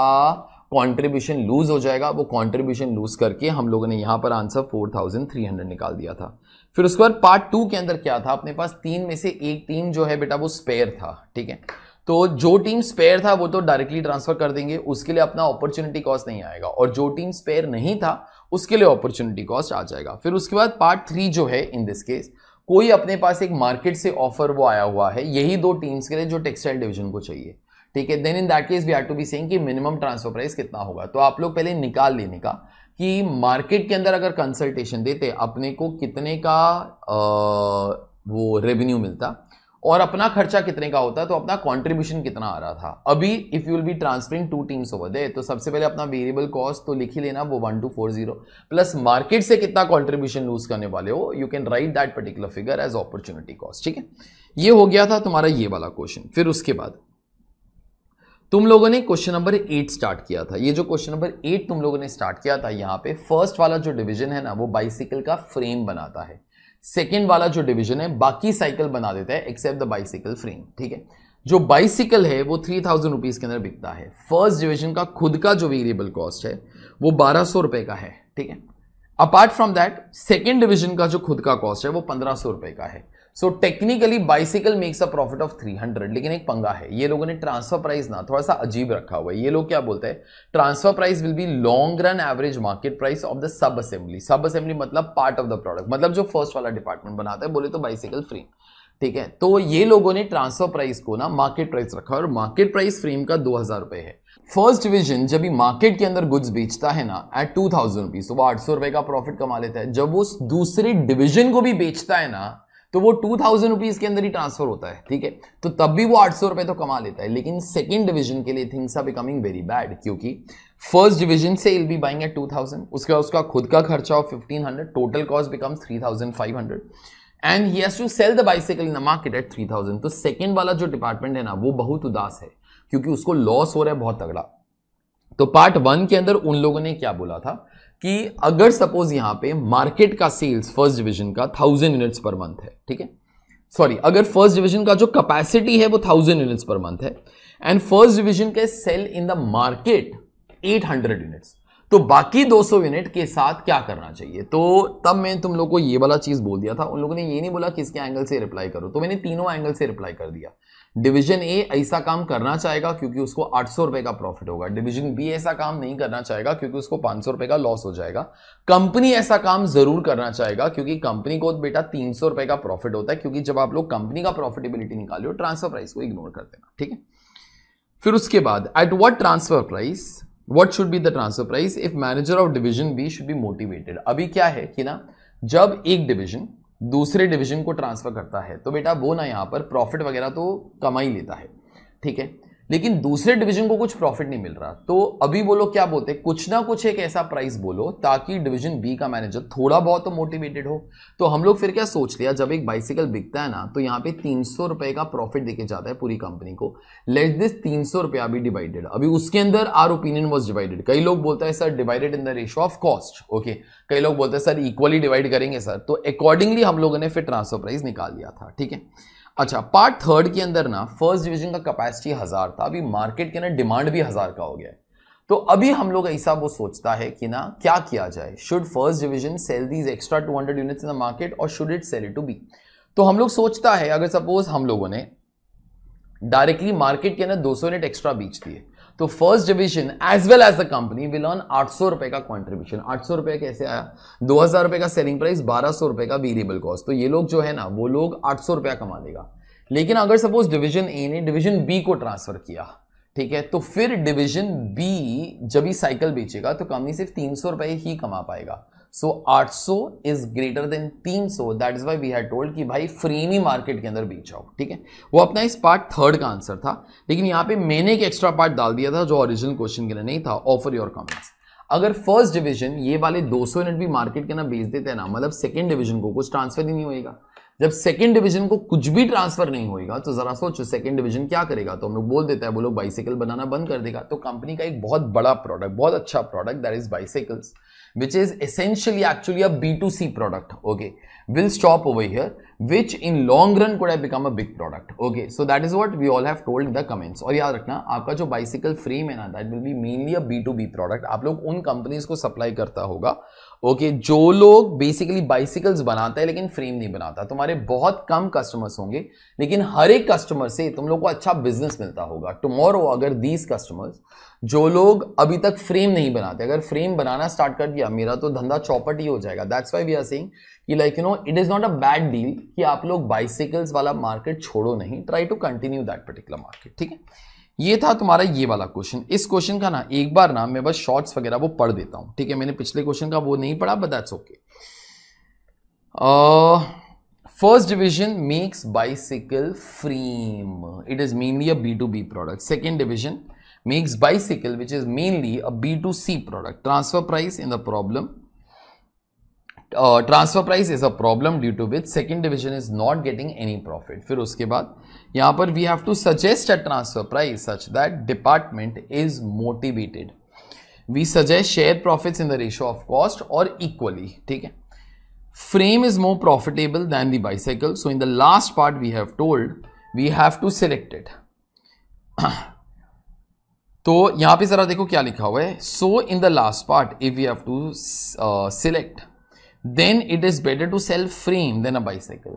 कंट्रीब्यूशन लूज़ हो जाएगा वो कंट्रीब्यूशन लूज़ करके हम लोगों ने यहाँ पर आंसर 4300 निकाल दिया था फिर उसके बाद पार्ट टू के अंदर क्या था अपने पास तीन में से एक टीम जो है बेटा वो स्पेयर था ठीक है तो जो टीम स्पेयर था वो तो डायरेक्टली ट्रांसफर कर देंगे उसके लिए अपना अपॉर्चुनिटी कॉस्ट नहीं आएगा और जो टीम स्पेयर नहीं था उसके लिए अपॉर्चुनिटी कॉस्ट आ जाएगा फिर उसके बाद पार्ट थ्री जो है इन दिस केस कोई अपने पास एक मार्केट से ऑफर वो आया हुआ है यही दो टीम्स के लिए जो टेक्सटाइल डिवीजन को चाहिए ठीक है then in that case we are to be saying कि मिनिमम ट्रांसफर प्राइस कितना होगा तो आप लोग पहले निकाल लेने का कि मार्केट के अंदर अगर कंसल्टेशन देते अपने को कितने का आ, वो रेवेन्यू मिलता और अपना खर्चा कितने का होता तो अपना कंट्रीब्यूशन कितना आ रहा था अभी if you will be transferring two teams over they तो सबसे पहले अपना वेरिएबल कॉस्ट तो लिख ही लेना वो one two four zero plus market से कितना कंट्रीब्यूशन लूज करने वाले हो you can write that particular figure as opportunity cost ठीक है ये हो गया था तुम्हारा ये वाला क्वेश्चन फिर उसके बाद तुम लोगों ने क्वेश्चन नंबर एट स्टार्ट किया था ये जो क्वेश्चन नंबर एट तुम लोगों ने स्टार्ट किया था यहाँ पे फर्स्ट वाला जो डिवीजन है ना वो बाइसिकल का फ्रेम बनाता है सेकेंड वाला जो डिवीजन है बाकी साइकिल बना देता है एक्सेप्ट द बाइसिकल फ्रेम ठीक है जो बाइसिकल है वो थ्री थाउजेंड रुपीज के अंदर बिकता है फर्स्ट डिवीजन का खुद का जो वेरिएबल कॉस्ट है वो बारह सौ रुपए का है ठीक है apart from that second division का जो खुद का कॉस्ट है वो पंद्रह सौ रुपए का है so technically bicycle makes a profit of 300 लेकिन एक पंगा है ये लोगों ने ट्रांसफर प्राइस ना थोड़ा सा अजीब रखा हुआ है ये लोग क्या बोलते हैं transfer price will be long run average market price of the sub assembly sub assembly मतलब पार्ट ऑफ द प्रोडक्ट मतलब जो फर्स्ट वाला डिपार्टमेंट बनाता है बोले तो बाइसिकल फ्रेम ठीक है तो ये लोगों ने ट्रांसफर प्राइस को ना मार्केट प्राइस रखा और मार्केट प्राइस फ्रेम का दो हजार रुपए है फर्स्ट डिविजन जब भी मार्केट के अंदर गुड्स बेचता है ना एट टू थाउजेंड रुपीज तो वो आठ सौ रुपए का प्रॉफिट कमा लेता है जब वो दूसरे डिविजन को भी बेचता है ना तो वो टू थाउजेंड रुपीज़ के अंदर ही ट्रांसफर होता है ठीक है तो तब भी वो आठ सौ रुपए तो कमा लेता है लेकिन सेकंड डिवीजन के लिए things are becoming very bad क्योंकि फर्स्ट डिवीजन से it'll be buying at two thousand उसके बाद उसका खुद का खर्चा of fifteen hundred total cost becomes three thousand five hundred and he has to sell the bicycle in the market at three thousand तो सेकेंड वाला जो डिपार्टमेंट है ना वो बहुत उदास है क्योंकि उसको लॉस हो रहा है बहुत तगड़ा तो पार्ट वन के अंदर उन लोगों ने क्या बोला था कि अगर सपोज यहां पे मार्केट का सेल्स फर्स्ट डिवीजन का थाउजेंड यूनिट्स पर मंथ है ठीक है सॉरी अगर फर्स्ट डिवीजन का जो कैपेसिटी है वो थाउजेंड यूनिट्स पर मंथ है एंड फर्स्ट डिवीजन के sell in the market at hundred units तो बाकी दो सौ यूनिट के साथ क्या करना चाहिए तो तब मैं तुम लोग को ये वाला चीज़ बोल दिया था उन लोगों ने ये नहीं बोला किसके एंगल से रिप्लाई करो तो मैंने तीनों एंगल से रिप्लाई कर दिया डिवीजन ए ऐसा काम करना चाहेगा क्योंकि उसको आठ सौ रुपए का प्रॉफिट होगा डिवीजन बी ऐसा काम नहीं करना चाहेगा क्योंकि उसको पांच सौ रुपए का लॉस हो जाएगा कंपनी ऐसा काम जरूर करना चाहेगा क्योंकि कंपनी को बेटा तीन सौ रुपए का प्रॉफिट होता है क्योंकि जब आप लोग कंपनी का प्रॉफिटेबिलिटी निकाल हो ट्रांसफर प्राइस को इग्नोर कर देना ठीक है फिर उसके बाद at what transfer price what should be the transfer price if manager of division B should be motivated अभी क्या है कि ना जब एक डिविजन दूसरे डिवीजन को ट्रांसफ़र करता है तो बेटा वो ना यहाँ पर प्रॉफिट वगैरह तो कमा ही लेता है ठीक है लेकिन दूसरे डिवीजन को कुछ प्रॉफिट नहीं मिल रहा तो अभी बोलो क्या बोलते कुछ ना कुछ एक ऐसा प्राइस बोलो ताकि डिवीजन बी का मैनेजर थोड़ा बहुत तो मोटिवेटेड हो तो हम लोग फिर क्या सोच लिया जब एक बाइसिकल बिकता है ना तो यहाँ पे तीन सौ रुपए का प्रॉफिट देके जाता है पूरी कंपनी को लेट दिस तीन सौ रुपया भी डिवाइडेड अभी उसके अंदर आर ओपिनियन वॉज डिवाइडेड कई लोग बोलते हैं sir divided in the ratio of cost okay कई लोग बोलते हैं सर इक्वली डिवाइड करेंगे सर तो अकॉर्डिंगली हम लोगों ने फिर ट्रांसफर प्राइस निकाल दिया था ठीक है अच्छा पार्ट थर्ड के अंदर ना फर्स्ट डिवीजन का कैपेसिटी हज़ार था अभी मार्केट के अंदर डिमांड भी हज़ार का हो गया है तो अभी हम लोग ऐसा वो सोचता है कि ना क्या किया जाए should first division sell these extra 200 units in the market और should it sell it to B तो हम लोग सोचता है अगर सपोज हम लोगों ने डायरेक्टली मार्केट के अंदर 200 यूनिट एक्स्ट्रा बेच दिए तो first division as well as the company will earn आठ सौ रुपए का कॉन्ट्रीब्यूशन आठ सौ रुपए कैसे आया दो हजार रुपए का सेलिंग प्राइस बारह सौ रुपए का वेरिएबल कॉस्ट तो ये लोग जो है ना वो लोग आठ सौ रुपया कमा देगा लेकिन अगर सपोज डिवीजन ए ने डिवीजन बी को ट्रांसफर किया ठीक है तो फिर डिवीजन बी जब ही साइकिल बेचेगा तो कंपनी सिर्फ तीन सौ रुपए ही कमा पाएगा सो आठ सौ इज ग्रेटर देन तीन सौ that is why we have told कि भाई फ्रेमी मार्केट के अंदर बीच जाओ ठीक है वो अपना इस पार्ट थर्ड का आंसर था लेकिन यहाँ पे मैंने एक एक्स्ट्रा पार्ट डाल दिया था जो ओरिजिनल क्वेश्चन के लिए नहीं था ऑफर योर कमेंट्स अगर फर्स्ट डिवीजन ये वाले 200 यूनिट भी मार्केट के ना बेच देते हैं ना मतलब सेकंड डिवीजन को कुछ ट्रांसफर ही नहीं होएगा जब सेकंड डिवीजन को कुछ भी ट्रांसफर नहीं होएगा तो जरा सोचो सेकंड डिवीजन क्या करेगा तो हम लोग बोल देते हैं वो लोग बाइसाइकिल बनाना बंद कर देगा तो कंपनी का एक बहुत बड़ा प्रोडक्ट बहुत अच्छा product that is bicycles which is essentially actually a B2C product, okay, will stop over here, which in long run could have become a big product, okay. So that is what we all have told in the comments. और याद रखना आपका जो bicycle frame है ना, that will be mainly a B2B product. आप लोग उन companies को supply करता होगा, ओके okay, जो लोग बेसिकली बाइसिकल्स बनाता है लेकिन फ्रेम नहीं बनाता तुम्हारे बहुत कम कस्टमर्स होंगे लेकिन हर एक कस्टमर से तुम लोग को अच्छा बिजनेस मिलता होगा टुमारो अगर दीज कस्टमर्स जो लोग अभी तक फ्रेम नहीं बनाते अगर फ्रेम बनाना स्टार्ट कर दिया मेरा तो धंधा चौपट ही हो जाएगा that's why we are seeing कि like you know it is not a bad deal कि आप लोग बाइसिकल्स वाला मार्केट छोड़ो नहीं try to continue that particular market ठीक है ये था तुम्हारा ये वाला क्वेश्चन इस क्वेश्चन का ना एक बार ना मैं बस शॉर्ट्स वगैरह वो पढ़ देता हूं ठीक है मैंने पिछले क्वेश्चन का वो नहीं पढ़ा but that's okay first makes bicycle makes it is mainly a B to B product second division makes bicycle which is mainly a B2C product. Transfer price in the problem. Uh, transfer price is a problem due to which second division is not getting any profit. फिर उसके बाद यहाँ we have to suggest a transfer price such that department is motivated. We suggest share profits in the ratio of cost or equally. ठीक frame is more profitable than the bicycle. So in the last part we have told we have to select it. तो यहां पे ज़रा देखो क्या लिखा हुआ है so in the last part if you have to select then it is better to sell frame than a bicycle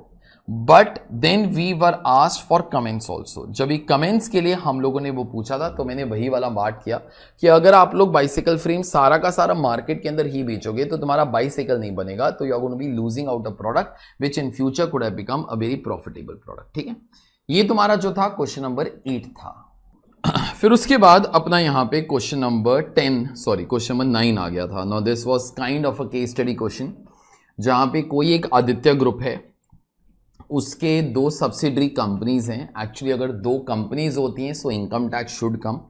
but then we were asked for comments also जब ये कमेंट्स के लिए हम लोगों ने वो पूछा था तो मैंने वही वाला बात किया कि अगर आप लोग bicycle फ्रेम सारा का सारा मार्केट के अंदर ही बेचोगे तो तुम्हारा bicycle नहीं बनेगा तो you are be losing out a product which in future could है वेरी प्रॉफिटेबल प्रोडक्ट ठीक है ये तुम्हारा जो था क्वेश्चन नंबर एट था फिर उसके बाद अपना यहाँ पे question number ten sorry question number nine आ गया था no this was kind of a case study question जहाँ पे कोई एक आदित्य ग्रुप है उसके दो सब्सिडरी कंपनीज हैं एक्चुअली अगर दो कंपनीज होती हैं so income tax should come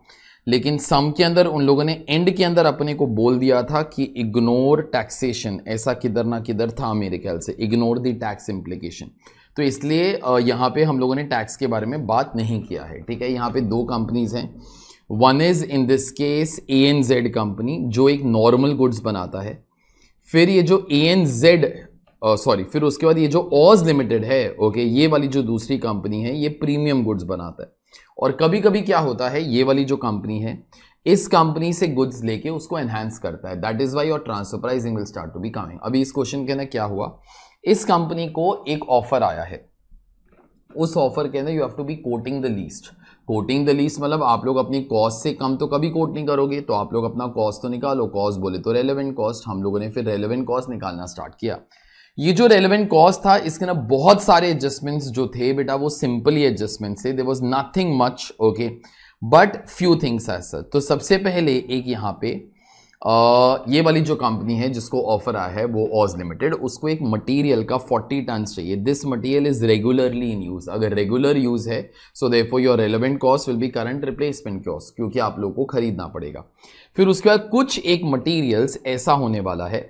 लेकिन सम के अंदर उन लोगों ने एंड के अंदर अपने को बोल दिया था कि इग्नोर टैक्सेशन ऐसा किधर ना किधर था मेरे ख्याल से इग्नोर द टैक्स इम्प्लीकेशन तो इसलिए यहाँ पे हम लोगों ने टैक्स के बारे में बात नहीं किया है ठीक है यहाँ पे दो कंपनीज़ हैं one is in this case A N Z company जो एक नॉर्मल गुड्स बनाता है फिर ये जो ए एन जेड सॉरी फिर उसके बाद ये जो ऑज लिमिटेड है ओके ये वाली जो दूसरी कंपनी है ये प्रीमियम गुड्स बनाता है और कभी कभी क्या होता है ये वाली जो कंपनी है इस कंपनी से गुड्स लेके उसको एनहेंस करता है that is why your transfer pricing will start to be coming अभी इस क्वेश्चन के ना क्या हुआ इस कंपनी को एक ऑफर आया है उस ऑफर के अंदर you have to be quoting the least quoting the least मतलब आप लोग अपनी कॉस्ट से कम तो कभी कोट नहीं करोगे तो आप लोग अपना कॉस्ट तो निकालो कॉस्ट बोले तो रेलिवेंट कॉस्ट हम लोगों ने फिर रेलिवेंट कॉस्ट निकालना स्टार्ट किया ये जो रेलिवेंट कॉस्ट था इसके ना बहुत सारे एडजस्टमेंट्स जो थे बेटा वो सिंपली एडजस्टमेंट थे there was nothing much okay but few things as sir तो सबसे पहले एक यहाँ पे ये वाली जो कंपनी है जिसको ऑफर आया है वो ऑज लिमिटेड उसको एक मटेरियल का 40 टन चाहिए this material is regularly in use अगर रेगुलर यूज़ है so they for your relevant cost will be current replacement cost क्योंकि आप लोगों को खरीदना पड़ेगा फिर उसके बाद कुछ एक मटेरियल्स ऐसा होने वाला है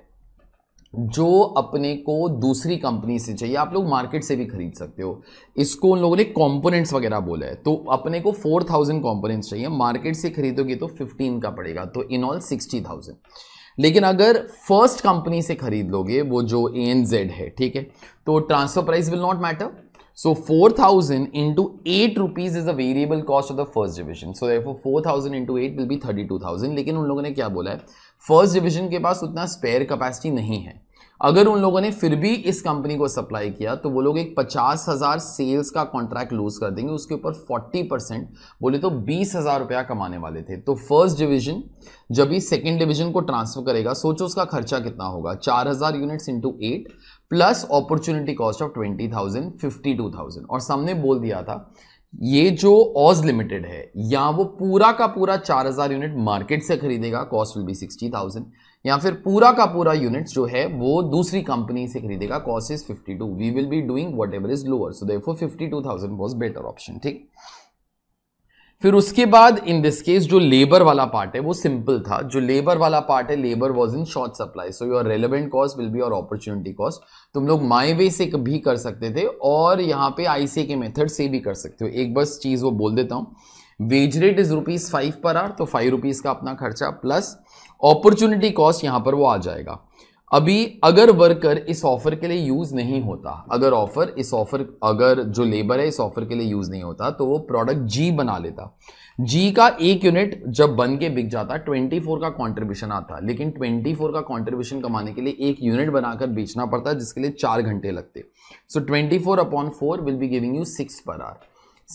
जो अपने को दूसरी कंपनी से चाहिए आप लोग मार्केट से भी खरीद सकते हो इसको उन लोगों ने कंपोनेंट्स वगैरह बोला है तो अपने को 4000 कंपोनेंट्स चाहिए मार्केट से खरीदोगे तो 15 का पड़ेगा तो इन ऑल 60000 लेकिन अगर फर्स्ट कंपनी से खरीद लोगे वो जो ए एन जेड है ठीक है तो transfer price will not matter so four thousand into eight rupees is a variable cost of the first division so four thousand into eight will भी थर्टी टू थाउजेंड लेकिन उन लोगों ने क्या बोला है फर्स्ट डिवीजन के पास उतना स्पेयर कैपेसिटी नहीं है अगर उन लोगों ने फिर भी इस कंपनी को सप्लाई किया तो वो लोग एक पचास हज़ार सेल्स का कॉन्ट्रैक्ट लूज कर देंगे उसके ऊपर 40 परसेंट बोले तो बीस हज़ार रुपया कमाने वाले थे तो फर्स्ट डिवीजन जब ही सेकेंड डिवीजन को ट्रांसफर करेगा सोचो उसका खर्चा कितना होगा चार हज़ार units into eight plus opportunity cost of twenty thousand fifty two thousand और सामने बोल दिया था ये जो ऑज लिमिटेड है या वो पूरा का पूरा 4000 यूनिट मार्केट से खरीदेगा कॉस्ट विल बी 60,000 या फिर पूरा का पूरा यूनिट जो है वो दूसरी कंपनी से खरीदेगा cost is 52 we will be doing what ever is is lower देयरफॉर 52,000 वाज बेटर ऑप्शन ठीक फिर उसके बाद इन दिस केस जो लेबर वाला पार्ट है वो सिंपल था जो लेबर वाला पार्ट है labour was in short supply so your relevant cost will be your opportunity cost तुम लोग माई वे से भी कर सकते थे और यहाँ पे आईसीए के मेथड से भी कर सकते हो एक बस चीज़ वो बोल देता हूँ wage rate is rupees five per hour तो फाइव रुपीज़ का अपना खर्चा प्लस अपॉर्चुनिटी कॉस्ट यहाँ पर वो आ जाएगा अभी अगर वर्कर इस ऑफर के लिए यूज़ नहीं होता अगर ऑफर इस ऑफर अगर जो लेबर है इस ऑफर के लिए यूज़ नहीं होता तो वो प्रोडक्ट जी बना लेता जी का एक यूनिट जब बन के बिक जाता 24 का कंट्रीब्यूशन आता लेकिन 24 का कंट्रीब्यूशन कमाने के लिए एक यूनिट बनाकर बेचना पड़ता है जिसके लिए चार घंटे लगते so twenty four upon four will be giving you six per hour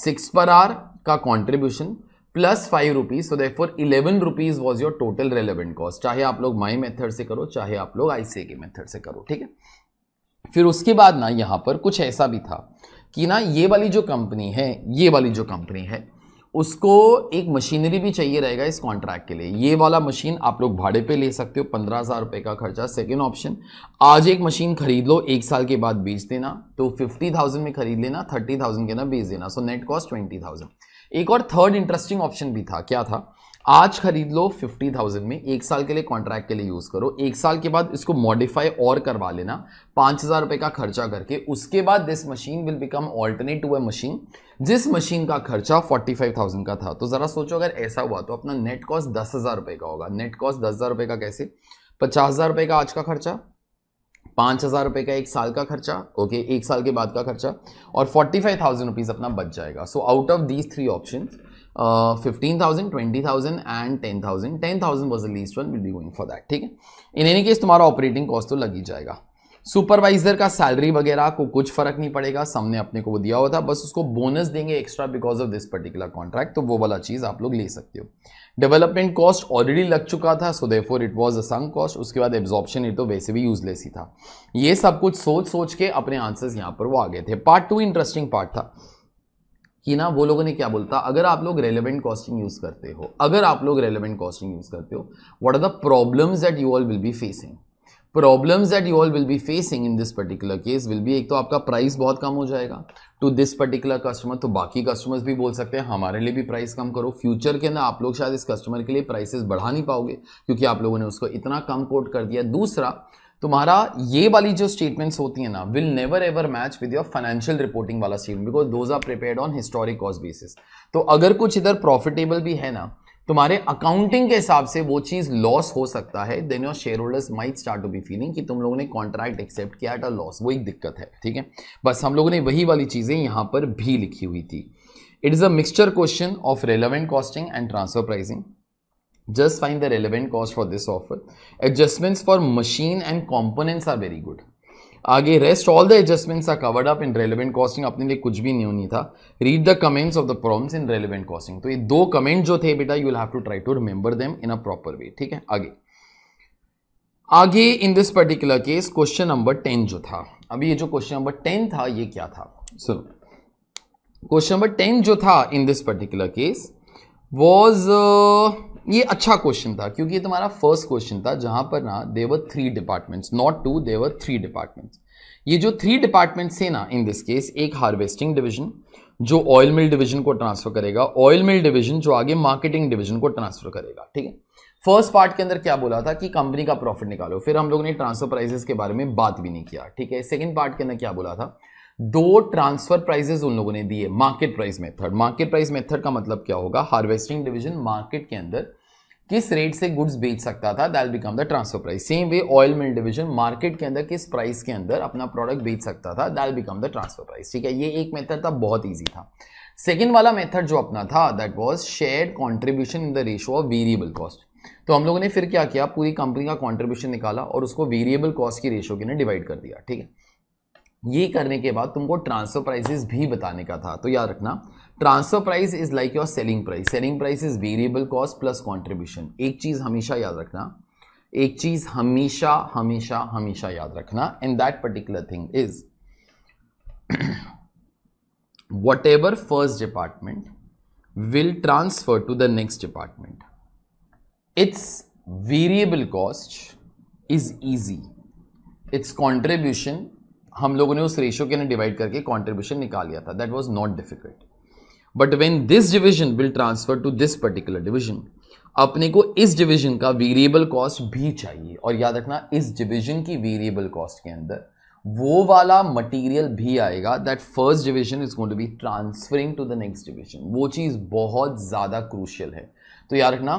six per hour का contribution plus five rupees so therefore eleven rupees was your total relevant cost चाहे आप लोग माई मेथड से करो चाहे आप लोग आईसीए के मेथड से करो ठीक है फिर उसके बाद ना यहाँ पर कुछ ऐसा भी था कि ना ये वाली जो कंपनी है ये वाली जो कंपनी है उसको एक मशीनरी भी चाहिए रहेगा इस कॉन्ट्रैक्ट के लिए ये वाला मशीन आप लोग भाड़े पे ले सकते हो पंद्रह हज़ार रुपये का खर्चा सेकेंड ऑप्शन आज एक मशीन खरीद लो एक साल के बाद बेच देना तो फिफ्टी थाउजेंड में खरीद लेना थर्टी थाउजेंड के ना बेच देना so net cost twenty thousand एक और थर्ड इंटरेस्टिंग ऑप्शन भी था क्या था आज खरीद लो फिफ्टी थाउजेंड में एक साल के लिए कॉन्ट्रैक्ट के लिए यूज़ करो एक साल के बाद इसको मॉडिफाई और करवा लेना पांच हज़ार रुपए का खर्चा करके उसके बाद this machine will become alternate to a machine जिस मशीन का खर्चा फोर्टी फाइव थाउजेंड का था तो ज़रा सोचो अगर ऐसा हुआ तो अपना नेट कॉस्ट दस हज़ार रुपए का होगा नेट कॉस्ट दस हज़ार रुपए का कैसे पचास हज़ार रुपए का आज का खर्चा पाँच हज़ार रुपये का एक साल का खर्चा ओके एक साल के बाद का खर्चा और फोर्टी फाइव थाउजेंड रुपीज़ अपना बच जाएगा so out of these three option fifteen thousand twenty thousand and ten thousand ten thousand was the least one will be going for that ठीक है इन एनी केस तुम्हारा ऑपरेटिंग कॉस्ट तो लग ही जाएगा सुपरवाइजर का सैलरी वगैरह को कुछ फर्क नहीं पड़ेगा सामने अपने को वो दिया हुआ था बस उसको बोनस देंगे extra because of this particular contract तो वो वाला चीज आप लोग ले सकते हो डेवलपमेंट कॉस्ट ऑलरेडी लग चुका था सो दे इट वॉज अ संग कॉस्ट उसके बाद एब्जॉर्प्शन तो वैसे भी यूजलेस ही था ये सब कुछ सोच सोच के अपने आंसर्स यहाँ पर वो आ गए थे पार्ट टू इंटरेस्टिंग पार्ट था कि ना वो लोगों ने क्या बोलता अगर आप लोग रेलिवेंट कॉस्टिंग यूज करते हो अगर आप लोग रेलिवेंट कॉस्टिंग यूज करते हो what are the problems that you all will be facing problems that you all will be facing in this particular case will be एक तो आपका प्राइस बहुत कम हो जाएगा टू दिस पर्टिकुलर कस्टमर तो बाकी कस्टमर्स भी बोल सकते हैं हमारे लिए भी प्राइस कम करो फ्यूचर के अंदर आप लोग शायद इस कस्टमर के लिए प्राइसेस बढ़ा नहीं पाओगे क्योंकि आप लोगों ने उसको इतना कम कोट कर दिया दूसरा तुम्हारा ये वाली जो स्टेटमेंट्स होती है ना will never ever match with your financial reporting वाला statement because those are prepare on historic cost basis तो अगर कुछ इधर प्रॉफिटेबल भी है ना तुम्हारे अकाउंटिंग के हिसाब से वो चीज लॉस हो सकता है then your share holders might start to be feeling कि तुम लोगों ने कॉन्ट्रैक्ट एक्सेप्ट किया एट अ लॉस वो एक दिक्कत है ठीक है बस हम लोगों ने वही वाली चीजें यहां पर भी लिखी हुई थी it is a mixture question of relevant costing and transfer pricing just find the relevant cost for this offer adjustment for machine and components are very good आगे rest all the adjustments are covered up in relevant costing अपने लिए कुछ भी न्यू नहीं था read the comments of the problems in relevant costing तो ये दो कमेंट जो थे बेटा you will have to try to remember them in a proper way ठीक है आगे आगे in this particular case question number ten जो था अभी ये जो क्वेश्चन नंबर टेन था ये क्या था सुनो क्वेश्चन नंबर टेन जो था in this particular case was uh, ये अच्छा क्वेश्चन था क्योंकि ये तुम्हारा फर्स्ट क्वेश्चन था जहां पर ना there are three departments not two there are three departments ये जो थ्री डिपार्टमेंट्स है ना इन दिस केस एक हार्वेस्टिंग डिवीजन जो ऑयल मिल डिवीजन को ट्रांसफर करेगा ऑयल मिल डिवीजन जो आगे मार्केटिंग डिवीजन को ट्रांसफर करेगा ठीक है फर्स्ट पार्ट के अंदर क्या बोला था कि कंपनी का प्रॉफिट निकालो फिर हम लोगों ने ट्रांसफर प्राइसेस के बारे में बात भी नहीं किया ठीक है सेकंड पार्ट के अंदर क्या बोला था दो ट्रांसफर प्राइजेस उन लोगों ने दिए market price method market price method का मतलब क्या होगा हार्वेस्टिंग डिवीजन मार्केट के अंदर किस रेट से गुड्स बेच सकता था that become the transfer price same way oil mill division market के अंदर किस प्राइस के अंदर अपना प्रोडक्ट बेच सकता था that become the transfer price ठीक है ये एक मेथड था बहुत ईजी था सेकेंड वाला मेथड जो अपना था that was share contribution in the ratio of variable cost तो हम लोगों ने फिर क्या किया पूरी कंपनी का कॉन्ट्रीब्यूशन निकाला और उसको वेरिएबल कॉस्ट की रेशो के ने डिवाइड कर दिया ठीक है ये करने के बाद तुमको ट्रांसफर प्राइसेस भी बताने का था तो याद रखना transfer price is like your selling price selling price is variable cost plus contribution एक चीज़ हमेशा याद रखना एक चीज़ हमेशा हमेशा हमेशा याद रखना and that particular thing is whatever first department will transfer to the next department its variable cost is easy its contribution हम लोगों ने उस रेशियो के ने डिवाइड करके कॉन्ट्रीब्यूशन निकाल लिया था that was not difficult but when this division will transfer to this particular division अपने को इस डिविजन का वेरिएबल कॉस्ट भी चाहिए और याद रखना इस डिवीजन की वेरिएबल कॉस्ट के अंदर वो वाला मटेरियल भी आएगा that first division is going to be transferring to the next division वो चीज़ बहुत ज़्यादा क्रूशियल है तो याद रखना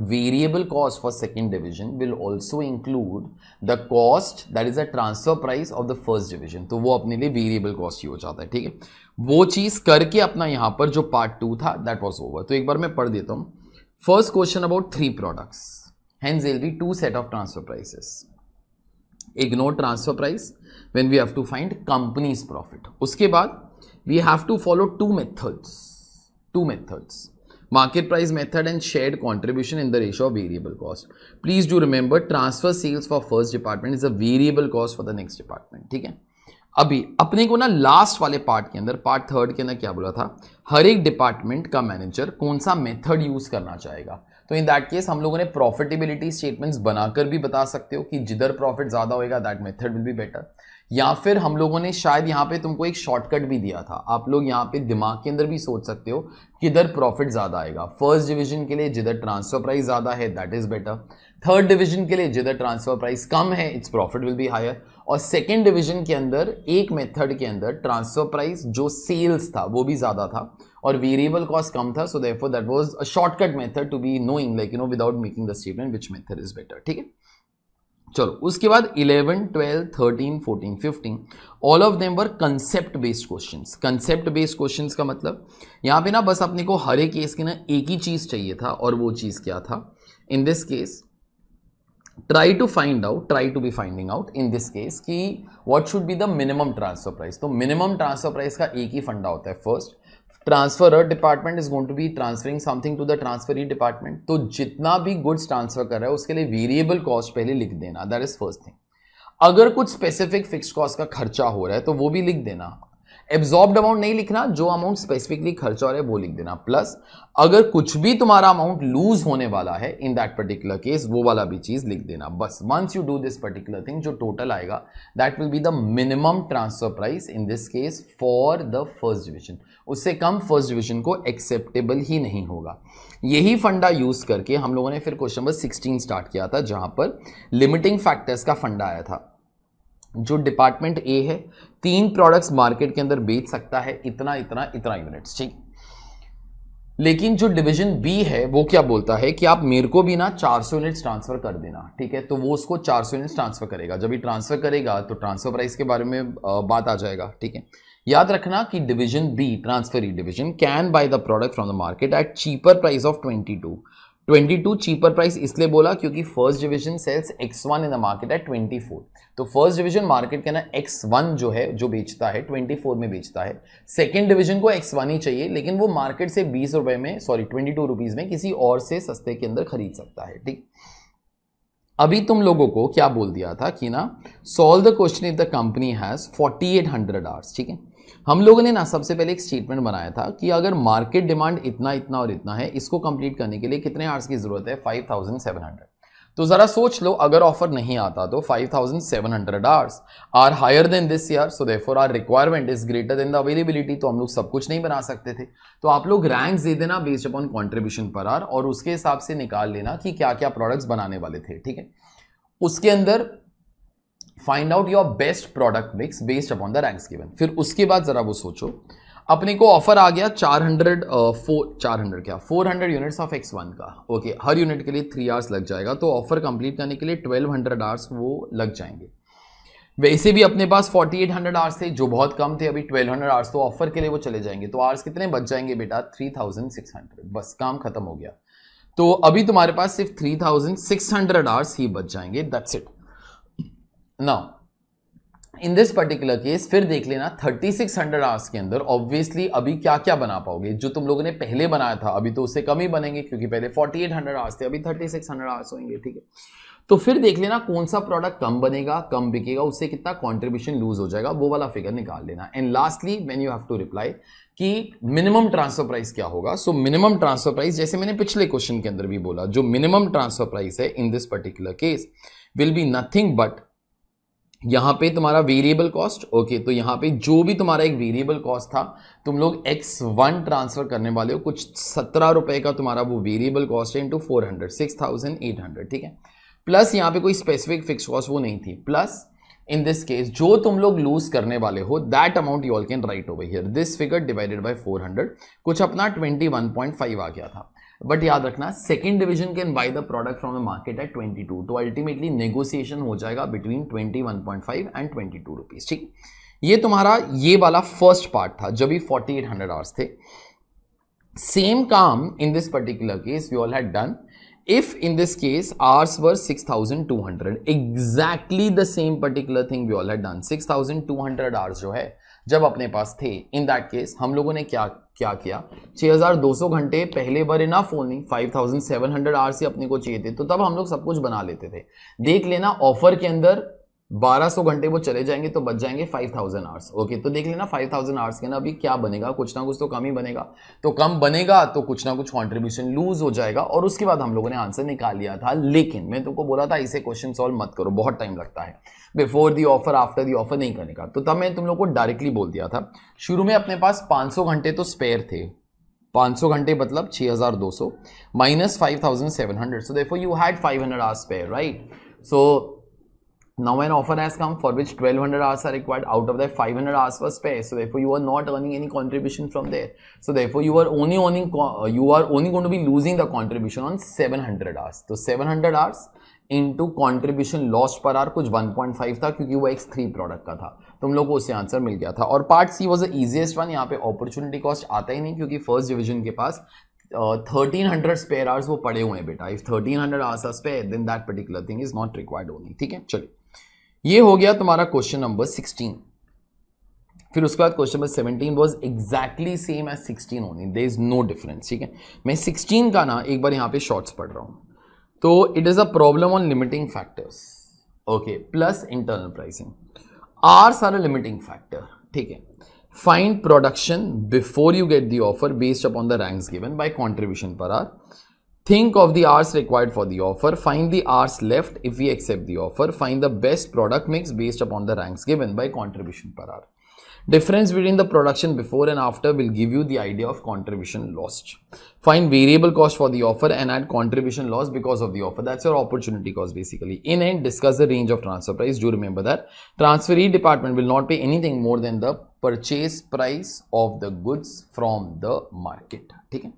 variable cost for second division will also include the cost that is the transfer price of the first division तो वो अपने लिए variable cost ही हो जाता है ठीक है वो चीज़ करके अपना यहाँ पर जो part टू था that was over तो एक बार मैं पढ़ देता हूँ first question about three products hence there will be two set of transfer prices ignore transfer price when we have to find company's profit उसके बाद we have to follow two methods two methods market price method and shared contribution in the ratio of variable cost please do remember transfer sales for first department is a variable cost for the next department ठीक है अभी अपने को ना लास्ट वाले पार्ट के अंदर पार्ट थर्ड के अंदर क्या बोला था हर एक डिपार्टमेंट का मैनेजर कौन सा मेथड यूज करना चाहेगा तो इन दैट केस हम लोगों ने प्रॉफिटेबिलिटी स्टेटमेंट्स बनाकर भी बता सकते हो कि जिधर प्रॉफिट ज़्यादा होएगा that method will be better या फिर हम लोगों ने शायद यहाँ पे तुमको एक शॉर्टकट भी दिया था आप लोग यहाँ पे दिमाग के अंदर भी सोच सकते हो किधर प्रॉफिट ज़्यादा आएगा फर्स्ट डिवीजन के लिए जिधर ट्रांसफर प्राइस ज़्यादा है that is better third division के लिए जिधर ट्रांसफर प्राइस कम है its profit will be higher और सेकेंड डिवीजन के अंदर एक मेथड के अंदर ट्रांसफर प्राइस जो सेल्स था वो भी ज़्यादा था और वेरिएबल कॉस्ट कम था so therefore that was a shortcut method to be knowing like you know without making the statement which method is better ठीक है चलो उसके बाद 11, 12, 13, 14, 15 all of them were concept based questions concept based questions का मतलब यहाँ पे ना बस अपने को हर एक केस के ना एक ही चीज़ चाहिए था और वो चीज़ क्या था in this case try to find out try to be finding out in this case कि what should be the minimum transfer price तो मिनिमम ट्रांसफर प्राइस का एक ही फंडा होता है first transfer department is going to be transferring something to the transfer department तो जितना भी गुड्स ट्रांसफर कर रहा है उसके लिए वेरिएबल कॉस्ट पहले लिख देना दैट इज फर्स्ट थिंग अगर कुछ स्पेसिफिक फिक्स कॉस्ट का खर्चा हो रहा है तो वो भी लिख देना एब्जॉर्ब्ड अमाउंट नहीं लिखना जो अमाउंट स्पेसिफिकली खर्चा हो रहा है वो लिख देना प्लस अगर कुछ भी तुम्हारा अमाउंट लूज होने वाला है इन दैट पर्टिकुलर केस वो वाला भी चीज लिख देना बस once you do this particular thing जो टोटल आएगा that will be the minimum transfer price in this case for the first division उससे कम फर्स्ट डिवीजन को एक्सेप्टेबल ही नहीं होगा यही फंडा यूज़ करके हम लोगों ने फिर क्वेश्चन नंबर 16 स्टार्ट किया था जहाँ पर लिमिटिंग फैक्टर्स का फंडा आया था जो डिपार्टमेंट ए है तीन प्रोडक्ट्स मार्केट के अंदर बेच सकता है इतना इतना इतना यूनिट्स ठीक लेकिन जो डिवीजन बी है वो क्या बोलता है कि आप मेरे को भी ना 400 यूनिट्स ट्रांसफर कर देना ठीक है तो वो उसको 400 यूनिट्स ट्रांसफर करेगा जब ये ट्रांसफर करेगा तो ट्रांसफर प्राइस के बारे में बात आ जाएगा ठीक है याद रखना कि division B transferee division can buy the product from the market at cheaper price of 22 22 cheaper price इसलिए बोला क्योंकि first division sells one in the market at 24 तो फर्स्ट डिवीजन मार्केट के ना एक्स वन जो है जो बेचता है 24 में बेचता है सेकेंड डिवीजन को एक्स ही चाहिए लेकिन वो मार्केट से बीस रुपए में सॉरी ट्वेंटी टू रुपीज़ में किसी और से सस्ते के अंदर खरीद सकता है ठीक अभी तुम लोगों को क्या बोल दिया था कि ना solve the question if the company has 4800 hours ठीक है हम लोगों ने ना सबसे पहले एक स्टेटमेंट बनाया था कि अगर मार्केट डिमांड इतना इतना और इतना है इसको कंप्लीट करने के लिए कितने आर्ट्स की ज़रूरत है 5,700 तो ज़रा सोच लो अगर ऑफर नहीं आता तो 5,700 hours are higher than this year so their requirement is greater than the availability तो हम लोग सब कुछ नहीं बना सकते थे तो आप लोग रैंक दे देना based upon contribution per hour और उसके हिसाब से निकाल लेना कि क्या क्या प्रोडक्ट्स बनाने वाले थे ठीक है उसके अंदर find out your best product mix based upon the ranks given फिर उसके बाद ज़रा वो सोचो अपने को ऑफर आ गया 400 हंड्रेड फोर चार हंड्रेड क्या 400 hundred units of X one का ओके okay, हर यूनिट के लिए थ्री आवर्स लग जाएगा तो ऑफर कंप्लीट करने के लिए ट्वेल्व हंड्रेड आवर्स वो लग जाएंगे वैसे भी अपने पास 4800 आवर्स थे जो बहुत कम थे अभी 1200 आवर्स तो ऑफर के लिए वो चले जाएंगे तो आवर्स कितने बच जाएंगे बेटा 3600 बस काम खत्म हो गया तो अभी तुम्हारे पास सिर्फ 3600 आवर्स ही बच जाएंगे that's it now in this particular case फिर देख लेना 3600 सिक्स आवर्स के अंदर ऑब्वियसली अभी क्या क्या बना पाओगे जो तुम लोगों ने पहले बनाया था अभी तो उससे कम ही बनेंगे क्योंकि पहले 4800 एट आवर्स थे अभी 3600 सिक्स आवर्स होंगे ठीक है तो फिर देख लेना कौन सा प्रोडक्ट कम बनेगा कम बिकेगा उससे कितना कॉन्ट्रीब्यूशन लूज हो जाएगा वो वाला फिगर निकाल लेना and lastly when you have to reply कि मिनिमम ट्रांसफर प्राइस क्या होगा सो मिनिमम ट्रांसफर प्राइस जैसे मैंने पिछले क्वेश्चन के अंदर भी बोला जो मिनिमम ट्रांसफर प्राइस है in this particular case will be nothing but यहाँ पे तुम्हारा वेरिएबल कॉस्ट ओके तो यहाँ पे जो भी तुम्हारा एक वेरिएबल कॉस्ट था तुम लोग एक्स वन ट्रांसफर करने वाले हो कुछ सत्रह रुपए का तुम्हारा वो वेरिएबल कॉस्ट है into four hundred six thousand eight hundred ठीक है प्लस यहाँ पे कोई स्पेसिफिक फिक्स कॉस्ट वो नहीं थी प्लस इन दिस केस जो तुम लोग लूज करने वाले हो that amount you all can write over here this figure divided by 400 कुछ अपना 21.5 आ गया था बट याद रखना second division can buy the product from the market at 22 तो अल्टीमेटली नेगोसिएशन हो जाएगा बिटवीन 21.5 एंड 22 रुपीज ठीक ये तुम्हारा ये वाला फर्स्ट पार्ट था जब भी हंड्रेड आवर्स थे सेम काम in this particular case you all had done six thousand two hundred exactly the same particular thing same all had done six thousand two hundred hours जो है जब अपने पास थे इन दैट केस हम लोगों ने क्या क्या किया 6200 घंटे पहले बार इनफ ओनली 5700 आर ही अपने को चाहिए थे तो तब हम लोग सब कुछ बना लेते थे देख लेना ऑफर के अंदर 1200 घंटे वो चले जाएंगे तो बच जाएंगे 5000 आवर्स ओके तो देख लेना 5000 आवर्स के ना अभी क्या बनेगा कुछ ना कुछ तो कम ही बनेगा तो कम बनेगा तो कुछ ना कुछ कंट्रीब्यूशन लूज हो जाएगा और उसके बाद हम लोगों ने आंसर निकाल लिया था लेकिन मैं तुमको बोला था इसे क्वेश्चन सॉल्व मत करो बहुत टाइम लगता है before the offer after the offer नहीं करने का तो तब मैं तुम लोग को डायरेक्टली बोल दिया था शुरू में अपने पास पाँच घंटे तो स्पेयर थे 500 घंटे मतलब 6200 माइनस हंड्रेड सो देखो you had hundred hours spare right so Now an offer has come for which 1200 hours are required out of that 500 hours was pay. So therefore you are not earning any contribution from there. So therefore you are only earning, you are only going to be losing the contribution on 700 hours. So 700 hours into contribution lost per hour कुछ 1.5 था क्योंकि वो x3 product प्रोडक्ट का था तो हम को उससे आंसर मिल गया था और part C was the easiest one यहाँ पे अपॉर्चुनिटी कॉस्ट आता ही नहीं क्योंकि फर्स्ट डिवीजन के पास थर्टीन हंड्रेड स्पेयर आवर्स वो पड़े हुए हैं बेटा if thirteen hundred hours spare then that particular thing is not required only ठीक है चलिए ये हो गया तुम्हारा क्वेश्चन नंबर सिक्सटीन फिर उसके बाद question number seventeen was exactly same as sixteen only there is no difference ठीक है मैं सिक्सटीन का ना एक बार यहां पे शॉर्ट्स पढ़ रहा हूं तो it is a problem on limiting factors okay plus internal pricing are a limiting factor ठीक है find production before you get the offer based upon the ranks given by contribution per hour Think of the hours required for the offer, find the hours left if we accept the offer, find the best product mix based upon the ranks given by contribution per hour. Difference between the production before and after will give you the idea of contribution lost. Find variable cost for the offer and add contribution loss because of the offer. That's your opportunity cost basically. In end, discuss the range of transfer price. Do remember that. Transferee department will not pay anything more than the purchase price of the goods from the market. Okay?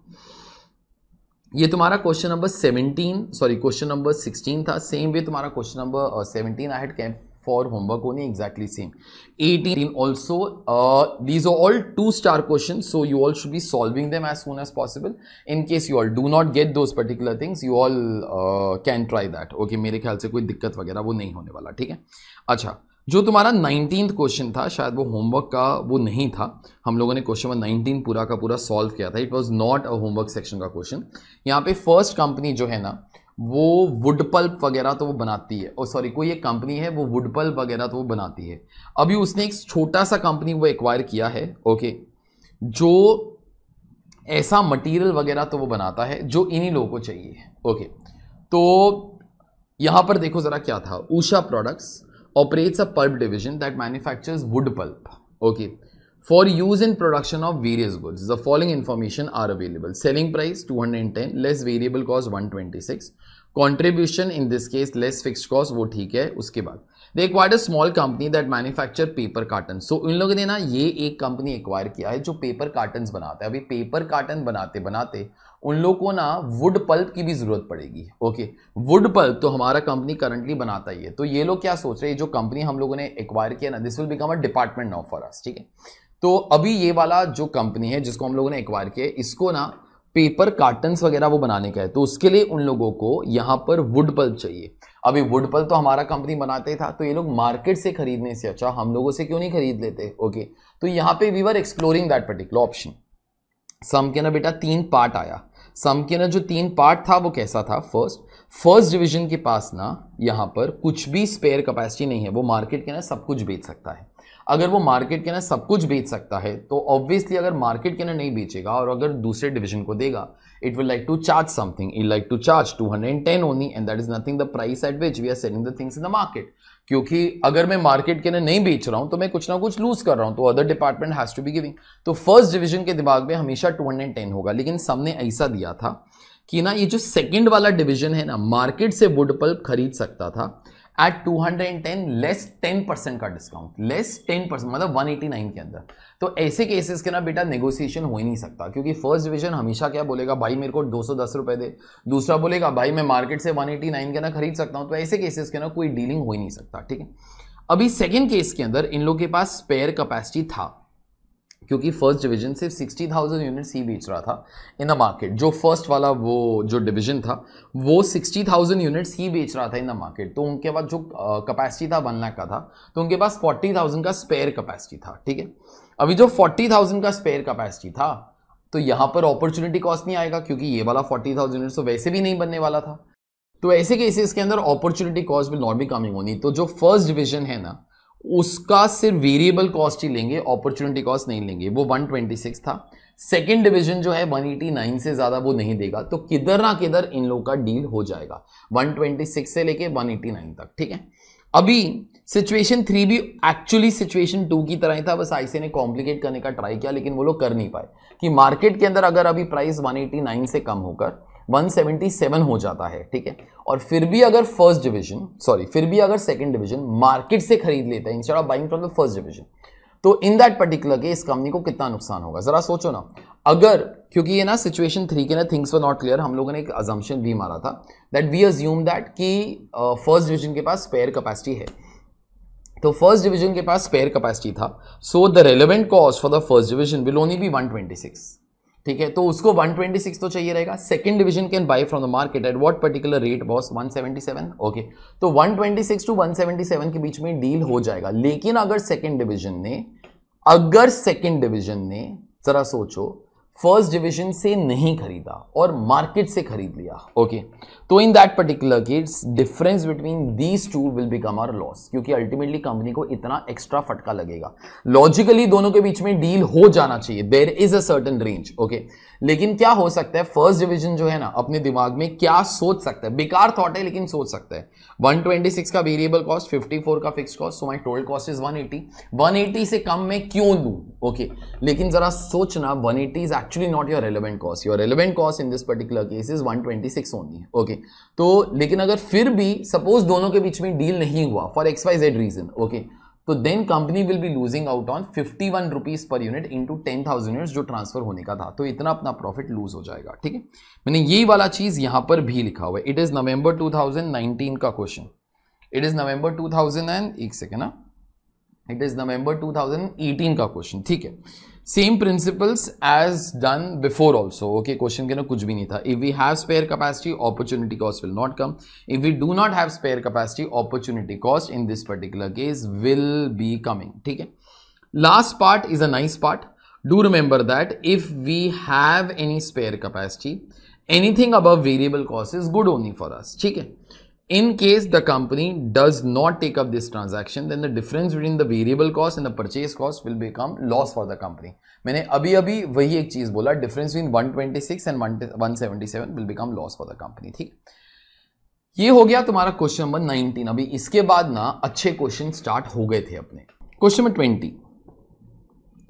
ये तुम्हारा question number 17 sorry question number sixteen था सेम वे तुम्हारा question number 17 I had came for homework only exactly same 18 also these are all two star question so you all should be solving them as soon as possible in case you all do not get those particular things you all can try that okay मेरे ख्याल से कोई दिक्कत वगैरह वो नहीं होने वाला ठीक है अच्छा जो तुम्हारा नाइनटीन क्वेश्चन था शायद वो होमवर्क का वो नहीं था हम लोगों ने क्वेश्चन नंबर नाइनटीन पूरा का पूरा सॉल्व किया था it was not a homework section का क्वेश्चन यहाँ पे फर्स्ट कंपनी जो है ना वो वुड पल्प वगैरह तो वो बनाती है और oh, सॉरी कोई एक कंपनी है वो वुड पल्प वगैरह तो वो बनाती है अभी उसने एक छोटा सा कंपनी वो एक्वायर किया है ओके जो ऐसा मटेरियल वगैरह तो वो बनाता है जो इन्हीं लोगों को चाहिए ओके तो यहाँ पर देखो ज़रा क्या था Usha products operates a pulp division that manufactures wood pulp. Okay. For use in production of various goods, the following information are available. Selling price 210, less variable cost 126. Contribution in this case less fixed cost wo theek hai uske baad they acquired a small company that manufacture paper carton so in log ne na ye ek company acquire kiya hai jo paper cartons banata hai abhi paper carton banate banate उन लोगों को ना वुड पल्प की भी ज़रूरत पड़ेगी ओके वुड पल्प तो हमारा कंपनी करंटली बनाता ही है तो ये लोग क्या सोच रहे हैं जो कंपनी हम लोगों ने एक्वायर किया ना this will become a department now for us ठीक है तो अभी ये वाला जो कंपनी है जिसको हम लोगों ने एक्वायर किया इसको ना पेपर कार्टन्स वगैरह वो बनाने का है तो उसके लिए उन लोगों को यहाँ पर वुड पल्प चाहिए अभी वुड पल्प तो हमारा कंपनी बनाते ही था तो ये लोग मार्केट से खरीदने से अच्छा हम लोगों से क्यों नहीं खरीद लेते ओके तो यहाँ पे we were exploring that particular option some के ना बेटा तीन पार्ट आया सम के ना जो तीन पार्ट था वो कैसा था फर्स्ट फर्स्ट डिवीजन के पास ना यहाँ पर कुछ भी स्पेयर कैपेसिटी नहीं है वो मार्केट के ना सब कुछ बेच सकता है अगर वो मार्केट के ना सब कुछ बेच सकता है तो ऑब्वियसली अगर मार्केट के ना नहीं बेचेगा और अगर दूसरे डिवीजन को देगा it will like to charge something it like to charge two hundred and ten only and that is nothing the price at which we are selling the things in the market क्योंकि अगर मैं मार्केट के अंदर नहीं बेच रहा हूं तो मैं कुछ ना कुछ लूज कर रहा हूं तो other department has to be giving तो फर्स्ट डिवीजन के दिमाग में हमेशा टेन होगा लेकिन सबने ऐसा दिया था कि ना ये जो सेकंड वाला डिवीजन है ना मार्केट से वुड पल्प खरीद सकता था एट 210 लेस 10 परसेंट का डिस्काउंट लेस 10 परसेंट मतलब 189 के अंदर तो ऐसे केसेस के ना बेटा नेगोशिएशन हो ही नहीं सकता क्योंकि फर्स्ट डिवीजन हमेशा क्या बोलेगा भाई मेरे को दो सौ दे दूसरा बोलेगा भाई मैं मार्केट से 189 के ना खरीद सकता हूँ तो ऐसे केसेस के ना कोई डीलिंग हो ही नहीं सकता ठीक है अभी सेकेंड केस के अंदर इन लोग के पास स्पेयर कैपेसिटी था क्योंकि फर्स्ट डिवीजन सिर्फ सिक्सटी थाउजेंड यूनिट्स ही बेच रहा था इन द मार्केट जो फर्स्ट वाला वो जो डिवीजन था वो सिक्सटी थाउजेंड यूनिट्स ही बेच रहा था इन द मार्केट तो उनके पास जो कैपेसिटी था वन लाख का था तो उनके पास फोर्टी थाउजेंड का स्पेयर कैपेसिटी था ठीक है अभी जो फोर्टी थाउजेंड का स्पेयर कैपेसिटी था तो यहाँ पर अपॉर्चुनिटी कॉस्ट नहीं आएगा क्योंकि ये वाला फोर्टी थाउजेंड यूनिट्स तो वैसे भी नहीं बनने वाला था तो ऐसे केसेस के अंदर opportunity cost will not be coming होनी तो जो फर्स्ट डिवीजन है ना उसका सिर्फ वेरिएबल कॉस्ट ही लेंगे अपॉर्चुनिटी कॉस्ट नहीं लेंगे वो 126 था सेकेंड डिवीजन जो है 189 से ज़्यादा वो नहीं देगा तो किधर ना किधर इन लोगों का डील हो जाएगा 126 से लेके 189 तक ठीक है अभी सिचुएशन थ्री भी एक्चुअली सिचुएशन टू की तरह ही था बस आईसी ने कॉम्प्लिकेट करने का ट्राई किया लेकिन वो लोग कर नहीं पाए कि मार्केट के अंदर अगर अभी प्राइस 189 से कम होकर 177 हो जाता है ठीक है और फिर भी अगर फर्स्ट डिवीजन सॉरी फिर भी अगर सेकंड डिवीजन मार्केट से खरीद लेता है instead of buying from the first division तो इन दैट पर्टिकुलर के इस कंपनी को कितना नुकसान होगा जरा सोचो ना अगर क्योंकि ये ना सिचुएशन थ्री के ना थिंग्स वर नॉट क्लियर हम लोगों ने एक अजम्पन भी मारा था दैट वी अज्यूम दैट कि फर्स्ट uh, डिवीजन के पास स्पेयर कैपेसिटी है तो फर्स्ट डिवीजन के पास स्पेयर कैपेसिटी था so the relevant cost for the first division will only be 126 ठीक है तो उसको 126 तो चाहिए रहेगा second division can buy from the market at what particular rate boss 177 okay तो 126 टू 177 के बीच में डील हो जाएगा लेकिन अगर सेकंड डिवीजन ने अगर सेकंड डिवीजन ने जरा सोचो फर्स्ट डिवीजन से नहीं खरीदा और मार्केट से खरीद लिया ओके तो in that particular case difference between these two will become our loss क्योंकि अल्टीमेटली कंपनी को इतना एक्स्ट्रा फटका लगेगा लॉजिकली दोनों के बीच में डील हो जाना चाहिए there is a certain range okay लेकिन क्या हो सकता है फर्स्ट डिविजन जो है ना अपने दिमाग में क्या सोच सकता है बेकार थॉट है लेकिन सोच सकता है 126 का वेरिएबल कॉस्ट 54 का fix cost so my total cost is 180 180 से कम मैं क्यों लूँ ओके okay. लेकिन जरा सोचना 180 is actually not your relevant cost your relevant cost in this particular case is 126 only okay okay तो लेकिन अगर फिर भी सपोज दोनों के बीच में डील नहीं हुआ for X Y Z reason okay तो then company will be losing out on fifty one rupees per unit into ten thousand unit जो ट्रांसफर होने का था तो इतना अपना प्रॉफिट लूज हो जाएगा ठीक है मैंने यही वाला चीज़ यहां पर भी लिखा हुआ है इट इज़ नवंबर 2019 का question it is November 2000 and एक सेकेंड ना इट इज़ नवंबर 2018 का क्वेश्चन ठीक है same principles as done before also okay question के ना कुछ भी नहीं था if we have spare capacity opportunity cost will not come if we do not have spare capacity opportunity cost in this particular case will be coming ठीक है last part is a nice part do remember that if we have any spare capacity anything above variable cost is good only for us ठीक है In case the company does not take up this transaction, then the difference between the variable cost and the purchase cost will become loss for the company. मैंने अभी अभी वही एक चीज बोला difference between 126 and 177 will become loss for the company ठीक ये हो गया तुम्हारा क्वेश्चन नंबर 19 अभी इसके बाद ना अच्छे क्वेश्चन स्टार्ट हो गए थे अपने क्वेश्चन नंबर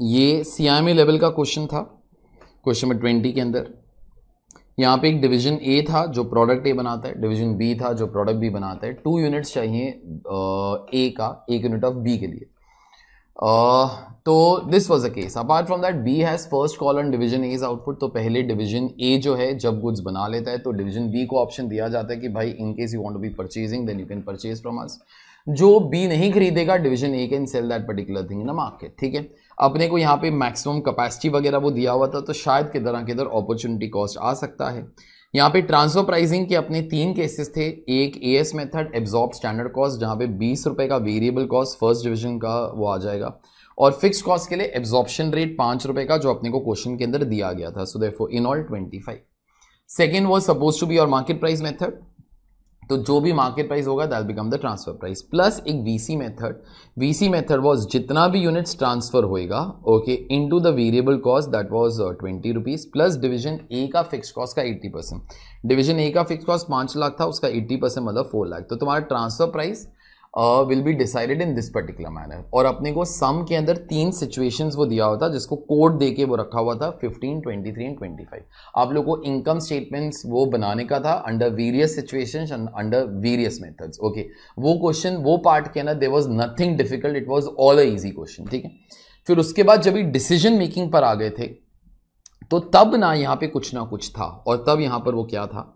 20 ये सीआईएमए लेवल का क्वेश्चन था क्वेश्चन नंबर 20 के अंदर यहाँ पे एक डिवीजन ए था जो प्रोडक्ट ए बनाता है डिवीजन बी था जो प्रोडक्ट बी बनाता है टू यूनिट्स चाहिए ए का एक यूनिट ऑफ बी के लिए तो this was a case apart from that B has first call on division A is output तो पहले डिवीजन ए जो है जब गुड्स बना लेता है तो डिवीजन बी को ऑप्शन दिया जाता है कि भाई in case you want to be purchasing then you can purchase from us जो बी नहीं खरीदेगा division A can sell that particular thing in market ठीक है अपने को यहाँ पे मैक्सिमम कैपेसिटी वगैरह वो दिया हुआ था तो शायद किधर ना किधर अपॉर्चुनिटी कॉस्ट आ सकता है यहाँ पे ट्रांसफर प्राइसिंग के अपने तीन केसेस थे एक A S method absorb standard cost जहाँ पे बीस रुपये का वेरिएबल कॉस्ट फर्स्ट डिवीजन का वो आ जाएगा और फिक्स कॉस्ट के लिए एब्जॉर्प्शन रेट पाँच रुपये का जो अपने को क्वेश्चन के अंदर दिया गया था so there in all twenty five second was suppose to be और मार्केट प्राइस मेथड तो जो भी मार्केट प्राइस होगा that become the transfer price plus एक VC method VC method was जितना भी यूनिट्स ट्रांसफर होएगा okay into the variable cost that was twenty rupees plus division A का फिक्स कॉस्ट का एट्टी परसेंट डिवीजन ए का फिक्स कॉस्ट पाँच लाख था उसका एट्टी परसेंट मतलब फोर लाख तो तुम्हारा transfer price will be decided in this particular manner और अपने को सम के अंदर तीन सिचुएशंस वो दिया हुआ था जिसको कोड दे के वो रखा हुआ था 15, 23 एंड 25 आप लोगों को इनकम स्टेटमेंट्स वो बनाने का था under various situations and under various methods okay वो क्वेश्चन वो पार्ट के अंदर there was nothing difficult it was all a easy question ठीक है फिर उसके बाद जब डिसीजन मेकिंग पर आ गए थे तो तब ना यहाँ पे कुछ ना कुछ था और तब यहाँ पर वो क्या था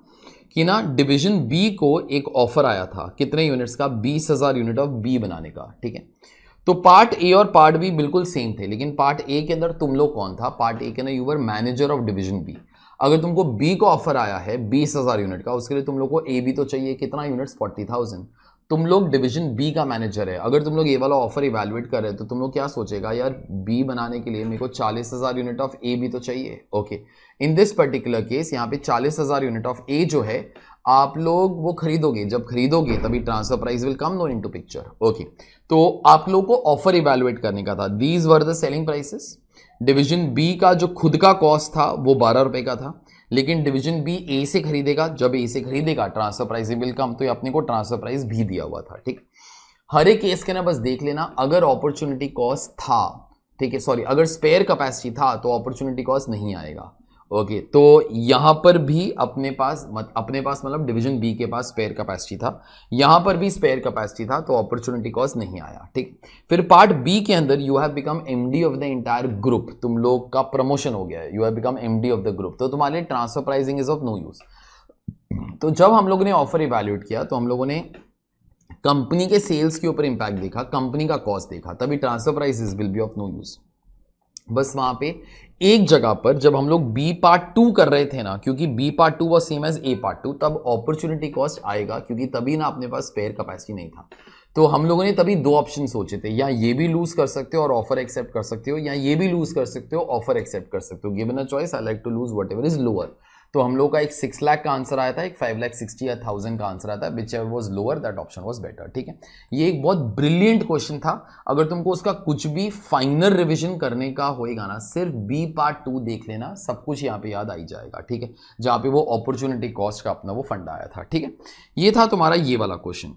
कि ना डिवीजन बी को एक ऑफर आया था कितने यूनिट्स का बीस हजार यूनिट ऑफ बी बनाने का ठीक है तो पार्ट ए और पार्ट बी बिल्कुल सेम थे लेकिन पार्ट ए के अंदर तुम लोग कौन था पार्ट ए के अंदर you were manager of division B अगर तुमको बी को ऑफर आया है बीस हज़ार यूनिट का उसके लिए तुम लोग को ए बी तो चाहिए कितना यूनिट्स फोर्टी थाउजेंड तुम लोग डिवीजन बी का मैनेजर है अगर तुम लोग ए वाला ऑफर इवेलुएट कर रहे हो तो तुम लोग क्या सोचेगा यार बी बनाने के लिए मेरे को चालीस हज़ार यूनिट ऑफ ए बी तो चाहिए okay in this particular case यहाँ पे चालीस हज़ार यूनिट ऑफ ए जो है आप लोग वो खरीदोगे जब खरीदोगे तभी transfer price will come no into picture okay तो आप लोग को ऑफर इवेलुएट करने का था these were the selling prices division B का जो खुद का कॉस्ट था वो बारह रुपए का था लेकिन डिवीजन बी ए से खरीदेगा जब ए से खरीदेगा ट्रांसफर प्राइस विल कम तो ये अपने को ट्रांसफर प्राइस भी दिया हुआ था ठीक हर एक केस के ना बस देख लेना अगर अपॉर्चुनिटी कॉस्ट था ठीक है सॉरी अगर स्पेयर कैपेसिटी था तो अपॉर्चुनिटी कॉस्ट नहीं आएगा ओके तो यहाँ पर भी अपने पास मत, अपने पास मतलब डिवीजन बी के पास स्पेयर कैपेसिटी था यहाँ पर भी स्पेयर कैपेसिटी था तो अपॉर्चुनिटी कॉस्ट नहीं आया ठीक फिर पार्ट बी के अंदर you have become MD of the entire group तुम लोग का प्रमोशन हो गया है you have become MD of the group तो तुम्हारे लिए transfer pricing is of no use तो जब हम लोगों ने ऑफर इवेल्यूट किया तो हम लोगों ने कंपनी के सेल्स के ऊपर इम्पैक्ट देखा कंपनी का कॉस्ट देखा तभी transfer price is will be of no use बस वहां पे एक जगह पर जब हम लोग बी पार्ट टू कर रहे थे ना क्योंकि B part two was same as A part two तब अपॉर्चुनिटी कॉस्ट आएगा क्योंकि तभी ना अपने पास स्पेयर कैपेसिटी नहीं था तो हम लोगों ने तभी दो ऑप्शन सोचे थे या ये भी लूज कर सकते हो और ऑफर एक्सेप्ट कर सकते हो या ये भी लूज कर सकते हो ऑफर एक्सेप्ट कर सकते हो given a choice I like to lose what ever is lower तो हम लोग का एक सिक्स लाख का आंसर आया था एक फाइव लाख सिक्सटी या थाउजेंड का आंसर आया था whichever was lower that option was better ठीक है ये एक बहुत ब्रिलियंट क्वेश्चन था अगर तुमको उसका कुछ भी फाइनल रिविजन करने का होएगा ना सिर्फ बी पार्ट टू देख लेना सब कुछ यहाँ पे याद आई जाएगा ठीक है जहाँ पे वो अपॉर्चुनिटी कॉस्ट का अपना वो फंड आया था ठीक है ये था तुम्हारा ये वाला क्वेश्चन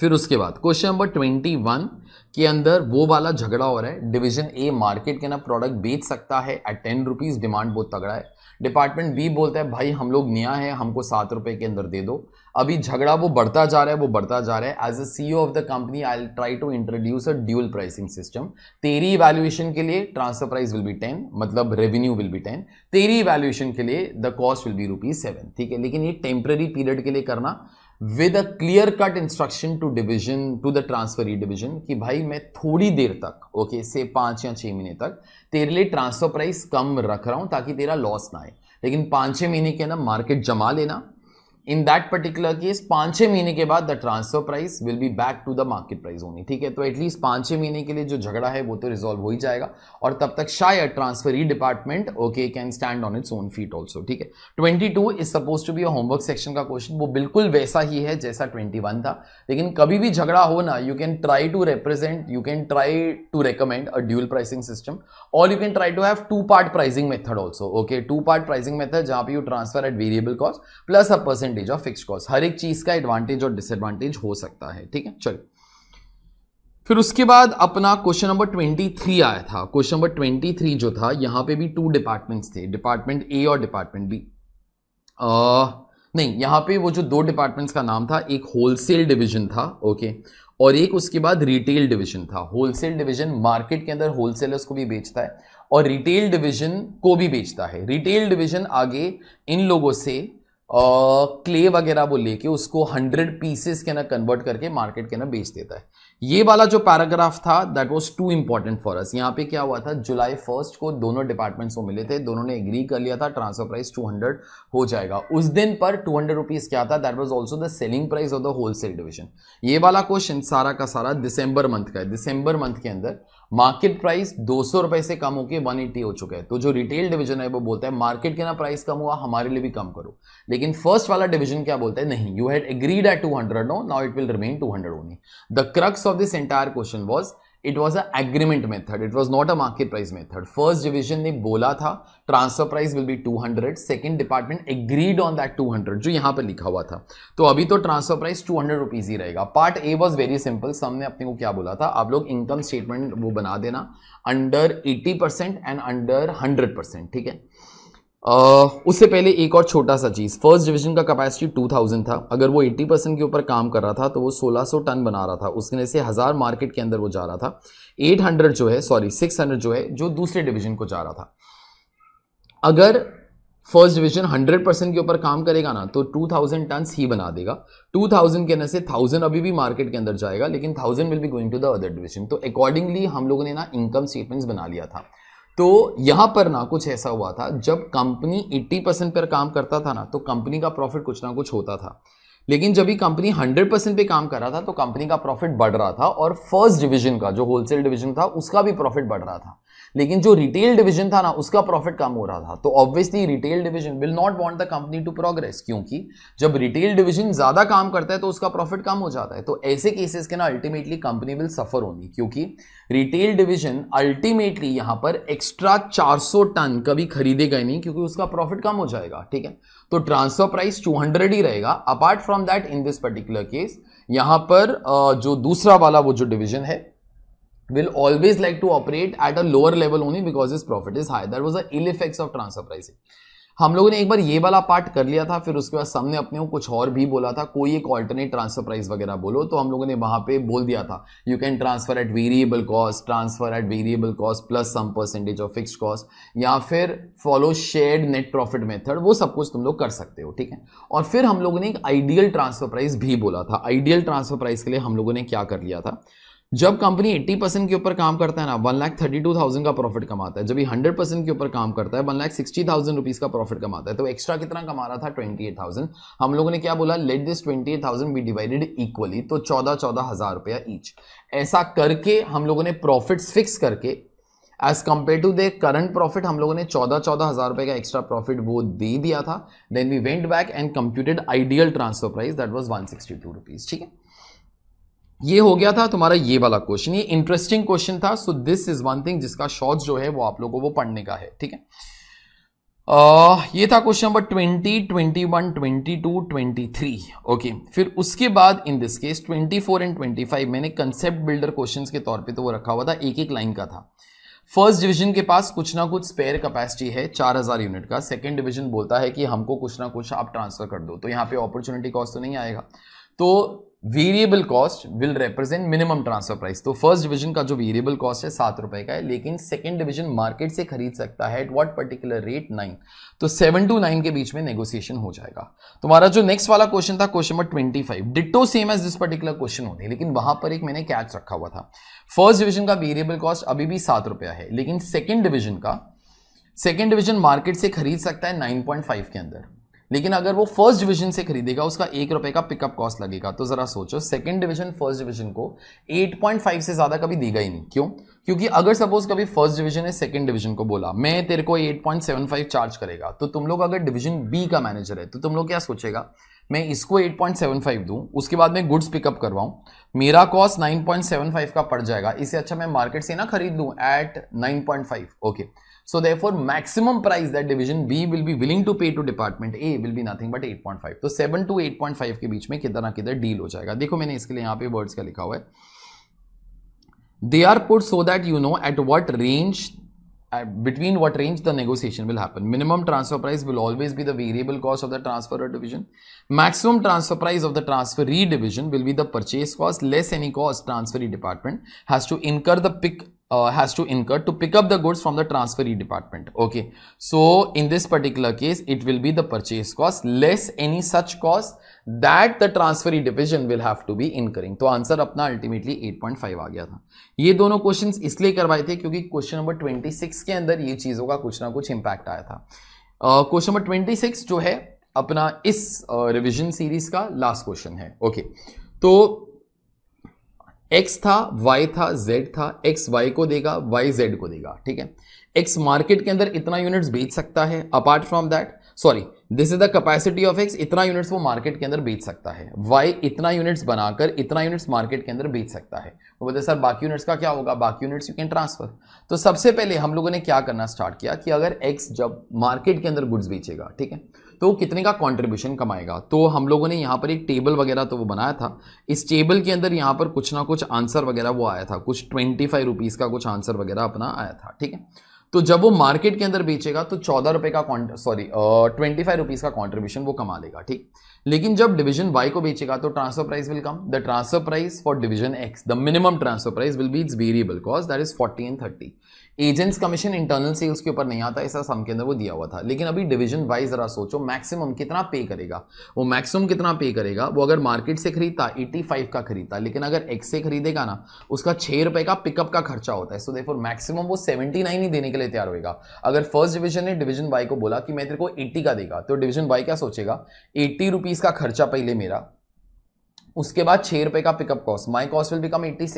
फिर उसके बाद क्वेश्चन नंबर ट्वेंटी वन के अंदर वो वाला झगड़ा हो रहा है डिवीजन ए मार्केट के ना प्रोडक्ट बेच सकता है एट टेन रुपीज डिमांड बहुत तगड़ा है डिपार्टमेंट बी बोलता है भाई हम लोग नया है हमको सात रुपए के अंदर दे दो अभी झगड़ा वो बढ़ता जा रहा है वो बढ़ता जा रहा है as a C of the company I try to introduce a dual pricing system तेरी वैल्यूएशन के लिए transfer price will be ten मतलब रेवेन्यू विल बी टेन तेरी वैल्यूएशन के लिए the cost will be rupees seven ठीक है लेकिन ये टेम्प्रेरी पीरियड के लिए करना with a clear cut instruction to division to the transferee division कि भाई मैं थोड़ी देर तक ओके से पाँच या छः महीने तक तेरे लिए ट्रांसफर प्राइस कम रख रहा हूँ ताकि तेरा लॉस ना आए लेकिन पाँच छः महीने के ना मार्केट जमा लेना इन दैट पर्टिकुलर केस पाँच छः महीने के बाद the transfer price will be back to the market price होनी ठीक है तो एटलीस्ट पाँच छः महीने के लिए जो झगड़ा है वो तो रिजॉल्व हो ही जाएगा और तब तक शायद ट्रांसफर ही department okay can stand on its own feet also ठीक है twenty two is suppose to be homework section का क्वेश्चन वो बिल्कुल वैसा ही है जैसा ट्वेंटी वन था लेकिन कभी भी झगड़ा हो ना you can try to represent you can try to recommend a dual pricing system और you can try to have two part pricing method also okay two part pricing method जहाँ पे you transfer at variable cost plus a percent percentage of fix cost हर एक चीज का एडवांटेज और डिसएडवांटेज हो सकता है ठीक है चलो फिर उसके बाद अपना क्वेश्चन नंबर ट्वेंटी थ्री आया था क्वेश्चन नंबर ट्वेंटी थ्री जो था यहां पे भी टू डिपार्टमेंट्स थे डिपार्टमेंट ए और डिपार्टमेंट बी नहीं यहां पे वो जो दो डिपार्टमेंट्स का नाम था एक होलसेल डिवीजन था ओके और एक उसके बाद रिटेल डिवीजन था होलसेल डिवीजन मार्केट के अंदर होलसेलर्स को भी बेचता है और रिटेल डिवीजन को भी बेचता है रिटेल डिवीजन आगे इन लोगों से क्ले वगैरह वो लेके उसको हंड्रेड पीसेस के ना कन्वर्ट करके मार्केट के ना बेच देता है ये वाला जो पैराग्राफ था that was too important for us यहाँ पे क्या हुआ था जुलाई फर्स्ट को दोनों डिपार्टमेंट्स को मिले थे दोनों ने एग्री कर लिया था ट्रांसफर प्राइस 200 हो जाएगा उस दिन पर टू हंड्रेड रुपीज़ क्या था that was also the selling price of the wholesale division ये वाला क्वेश्चन सारा का सारा दिसंबर मंथ का है दिसंबर मंथ के अंदर मार्केट प्राइस दो सौ रुपए से कम होकर वन एट्टी हो चुका है तो जो रिटेल डिवीजन है वो बोलता है मार्केट के ना प्राइस कम हुआ हमारे लिए भी कम करो लेकिन फर्स्ट वाला डिवीजन क्या बोलता है नहीं you had agreed at two hundred no now it will remain two hundred only the crux of this entire question was it was a agreement method it was not a market price method first division ने बोला था transfer price will be 200 second department agreed on that 200 जो यहाँ पर लिखा हुआ था तो अभी तो transfer price two hundred rupees ही रहेगा part A was very simple सबने अपने को क्या बोला था आप लोग इनकम स्टेटमेंट वो बना देना under eighty percent and under hundred percent ठीक है उससे पहले एक और छोटा सा चीज़ फर्स्ट डिवीजन का कैपेसिटी 2000 था अगर वो 80 परसेंट के ऊपर काम कर रहा था तो वो 1600 टन बना रहा था उसने से हज़ार मार्केट के अंदर वो जा रहा था 800 जो है सॉरी 600 जो है जो दूसरे डिवीजन को जा रहा था अगर फर्स्ट डिवीजन 100 परसेंट के ऊपर काम करेगा ना तो 2000 टन ही बना देगा 2000 के अंदर से 1000 अभी भी मार्केट के अंदर जाएगा लेकिन 1000 will be going to the other division तो अकॉर्डिंगली हम लोगों ने ना इनकम स्टेटमेंट्स बना लिया था तो यहां पर ना कुछ ऐसा हुआ था जब कंपनी 80 परसेंट पर काम करता था ना तो कंपनी का प्रॉफिट कुछ ना कुछ होता था लेकिन जब ही कंपनी 100 परसेंट पे काम कर रहा था तो कंपनी का प्रॉफिट बढ़ रहा था और फर्स्ट डिवीजन का जो होलसेल डिवीजन था उसका भी प्रॉफिट बढ़ रहा था लेकिन जो रिटेल डिवीजन था ना उसका प्रॉफिट कम हो रहा था तो obviously retail division will not want the company to progress क्योंकि जब रिटेल डिवीजन ज़्यादा काम करता है तो उसका प्रॉफिट कम हो जाता है तो ऐसे केसेस के ना अल्टीमेटली कंपनी विल सफर होनी क्योंकि रिटेल डिवीजन अल्टीमेटली यहां पर एक्स्ट्रा 400 टन कभी खरीदेगा नहीं क्योंकि उसका प्रॉफिट कम हो जाएगा ठीक है तो ट्रांसफर प्राइस 200 ही रहेगा apart from that in this particular case यहां पर जो दूसरा वाला वो जो डिवीजन है will always like to operate at a lower level only because his profit is high. That was the ill effects of transfer pricing. हम लोगों ने एक बार ये वाला पार्ट कर लिया था फिर उसके बाद सामने अपने को कुछ और भी बोला था कोई एक ऑल्टरनेट ट्रांसफर प्राइस वगैरह बोलो तो हम लोगों ने वहां पे बोल दिया था you can transfer at variable cost transfer at variable cost plus some percentage of fixed cost या फिर follow shared net profit method वो सब कुछ तुम लोग कर सकते हो ठीक है और फिर हम लोगों ने एक आइडियल ट्रांसफर प्राइस भी बोला था आइडियल ट्रांसफर प्राइस के लिए हम लोगों ने क्या कर लिया था जब कंपनी 80 परसेंट के ऊपर काम करता है ना one lakh thirty two thousand का प्रॉफिट कमाता है जब ये 100 परसेंट के ऊपर काम करता है one lakh sixty thousand rupees का प्रॉफिट कमाता है तो एक्स्ट्रा कितना कमा रहा था ट्वेंटी एट थाउजेंड हम लोगों ने क्या बोला let this twenty eight thousand be divided equally तो चौदह चौदह हजार रुपया ईच ऐसा करके हम लोगों ने प्रॉफिट फिक्स करके as compare to the current profit हम लोगों ने चौदह चौदह हज़ार रुपये का एक्स्ट्रा प्रॉफिट वो दे दिया था then we went back and computed ideal transfer price that was one sixty two rupees ठीक है ये हो गया था तुम्हारा ये वाला क्वेश्चन ये इंटरेस्टिंग क्वेश्चन था so this is one thing जिसका शॉर्ट्स जो है वो आप लोगों को पढ़ने का है ठीक है Uh, ये था question number twenty twenty one twenty two twenty three okay फिर उसके बाद in this case twenty four and twenty five मैंने कंसेप्ट बिल्डर क्वेश्चंस के तौर पे तो वो रखा हुआ था एक एक लाइन का था फर्स्ट डिवीजन के पास कुछ ना कुछ स्पेयर कैपेसिटी है 4000 यूनिट का सेकंड डिवीजन बोलता है कि हमको कुछ ना कुछ आप ट्रांसफर कर दो तो यहाँ पे अपॉर्चुनिटी कॉस्ट तो नहीं आएगा तो variable cost will represent minimum transfer price तो फर्स्ट डिवीजन का जो वेरिएबल कॉस्ट है सात रुपए का है लेकिन सेकंड डिवीजन मार्केट से खरीद सकता है at what particular rate nine तो सेवन टू नाइन के बीच में नेगोशिएशन हो जाएगा तुम्हारा जो नेक्स्ट वाला क्वेश्चन था question number twenty five ditto same as this particular question होने लेकिन वहां पर एक मैंने कैच रखा हुआ था फर्स्ट डिवीजन का वेरिएबल कॉस्ट अभी भी सात रुपया है लेकिन सेकेंड डिवीजन का सेकेंड डिवीजन मार्केट से खरीद सकता है नाइन पॉइंट फाइव के अंदर लेकिन अगर वो फर्स्ट डिवीजन से खरीदेगा उसका एक रुपए का पिकअप कॉस्ट लगेगा तो ज़रा सोचो सेकंड डिवीजन फर्स्ट डिवीजन को 8.5 से ज़्यादा कभी देगा ही नहीं क्यों क्योंकि अगर सपोज कभी फर्स्ट डिवीजन है सेकंड डिवीजन को बोला मैं तेरे को 8.75 चार्ज करेगा तो तुम लोग अगर डिवीजन बी का मैनेजर है तो तुम लोग क्या सोचेगा मैं इसको 8.75 दूं उसके बाद मैं गुड्स पिकअप करवाऊं मेरा कॉस्ट 9.75 का पड़ जाएगा इससे अच्छा मैं मार्केट से ना खरीद लूँ at 9.5 okay okay. So therefore, maximum price that division B will be willing to pay to department A will be nothing but 8.5. तो 7 to 8.5 के बीच में कितना किधर डील हो जाएगा देखो मैंने इसके लिए यहाँ पे वर्ड्स का लिखा हुआ है they are put so that you know at what range between what range the negotiation will happen. Minimum transfer price will always be the variable cost of the transfer or division. Maximum transfer price of the transferee division will be the purchase cost less any cost transferee department has to incur the pick uh, has to incur to pick up the goods from the transferee department okay so in this particular case it will be the purchase cost less any such cost that the transferee division will have to be incurring तो answer अपना ultimately 8.5 आ गया था ये दोनों questions इसलिए करवाए थे क्योंकि question number 26 के अंदर ये चीज़ों का कुछ ना कुछ impact आया था क्वेश्चन नंबर 26 जो है अपना इस रिविजन uh, सीरीज का लास्ट क्वेश्चन है ओके okay. तो एक्स था वाई था जेड था एक्स वाई को देगा वाई जेड को देगा ठीक है एक्स मार्केट के अंदर इतना यूनिट्स बेच सकता है apart from that sorry this is the capacity of X इतना यूनिट्स वो मार्केट के अंदर बेच सकता है वाई इतना यूनिट्स बनाकर इतना यूनिट्स मार्केट के अंदर बेच सकता है तो बोलते सर बाकी यूनिट्स का क्या होगा बाकी यूनिट्स यू कैन ट्रांसफर तो सबसे पहले हम लोगों ने क्या करना स्टार्ट किया कि अगर एक्स जब मार्केट के अंदर गुड्स बेचेगा ठीक है तो कितने का कॉन्ट्रीब्यूशन कमाएगा तो हम लोगों ने यहाँ पर एक टेबल वगैरह तो वो बनाया था इस टेबल के अंदर यहाँ पर कुछ ना कुछ आंसर वगैरह वो आया था कुछ ट्वेंटी फाइव रुपीज़ का कुछ आंसर वगैरह अपना आया था ठीक है तो जब वो मार्केट के अंदर बेचेगा तो चौदह रुपये का सॉरी ट्वेंटी फाइव रुपीज़ का कॉन्ट्रीब्यूशन वो कमा लेगा ठीक लेकिन जब डिवीजन वाई को बेचेगा तो transfer price will come the transfer price for division X the minimum transfer price will be its variable cost that is forty and thirty agents commission internal sales के ऊपर नहीं आता ऐसा सम के अंदर वो दिया हुआ था लेकिन अभी डिवीजन वाइज जरा सोचो मैक्सिमम कितना पे करेगा वो मैक्सिमम कितना पे करेगा वो अगर मार्केट से खरीदता 85 का खरीदता लेकिन अगर एक्स से खरीदेगा ना उसका छः रुपये का पिकअप का खर्चा होता है सो देखो मैक्सिमम वो सेवेंटी नाइन ही देने के लिए तैयार होगा अगर फर्स्ट डिवीजन ने डिवीजन वाई को बोला कि मैं तेरे को एट्टी का देगा तो डिवीजन वाई क्या सोचेगा एट्टी रुपीज़ का खर्चा पहले मेरा उसके बाद छः रुपये का pickup cost my cost will become 86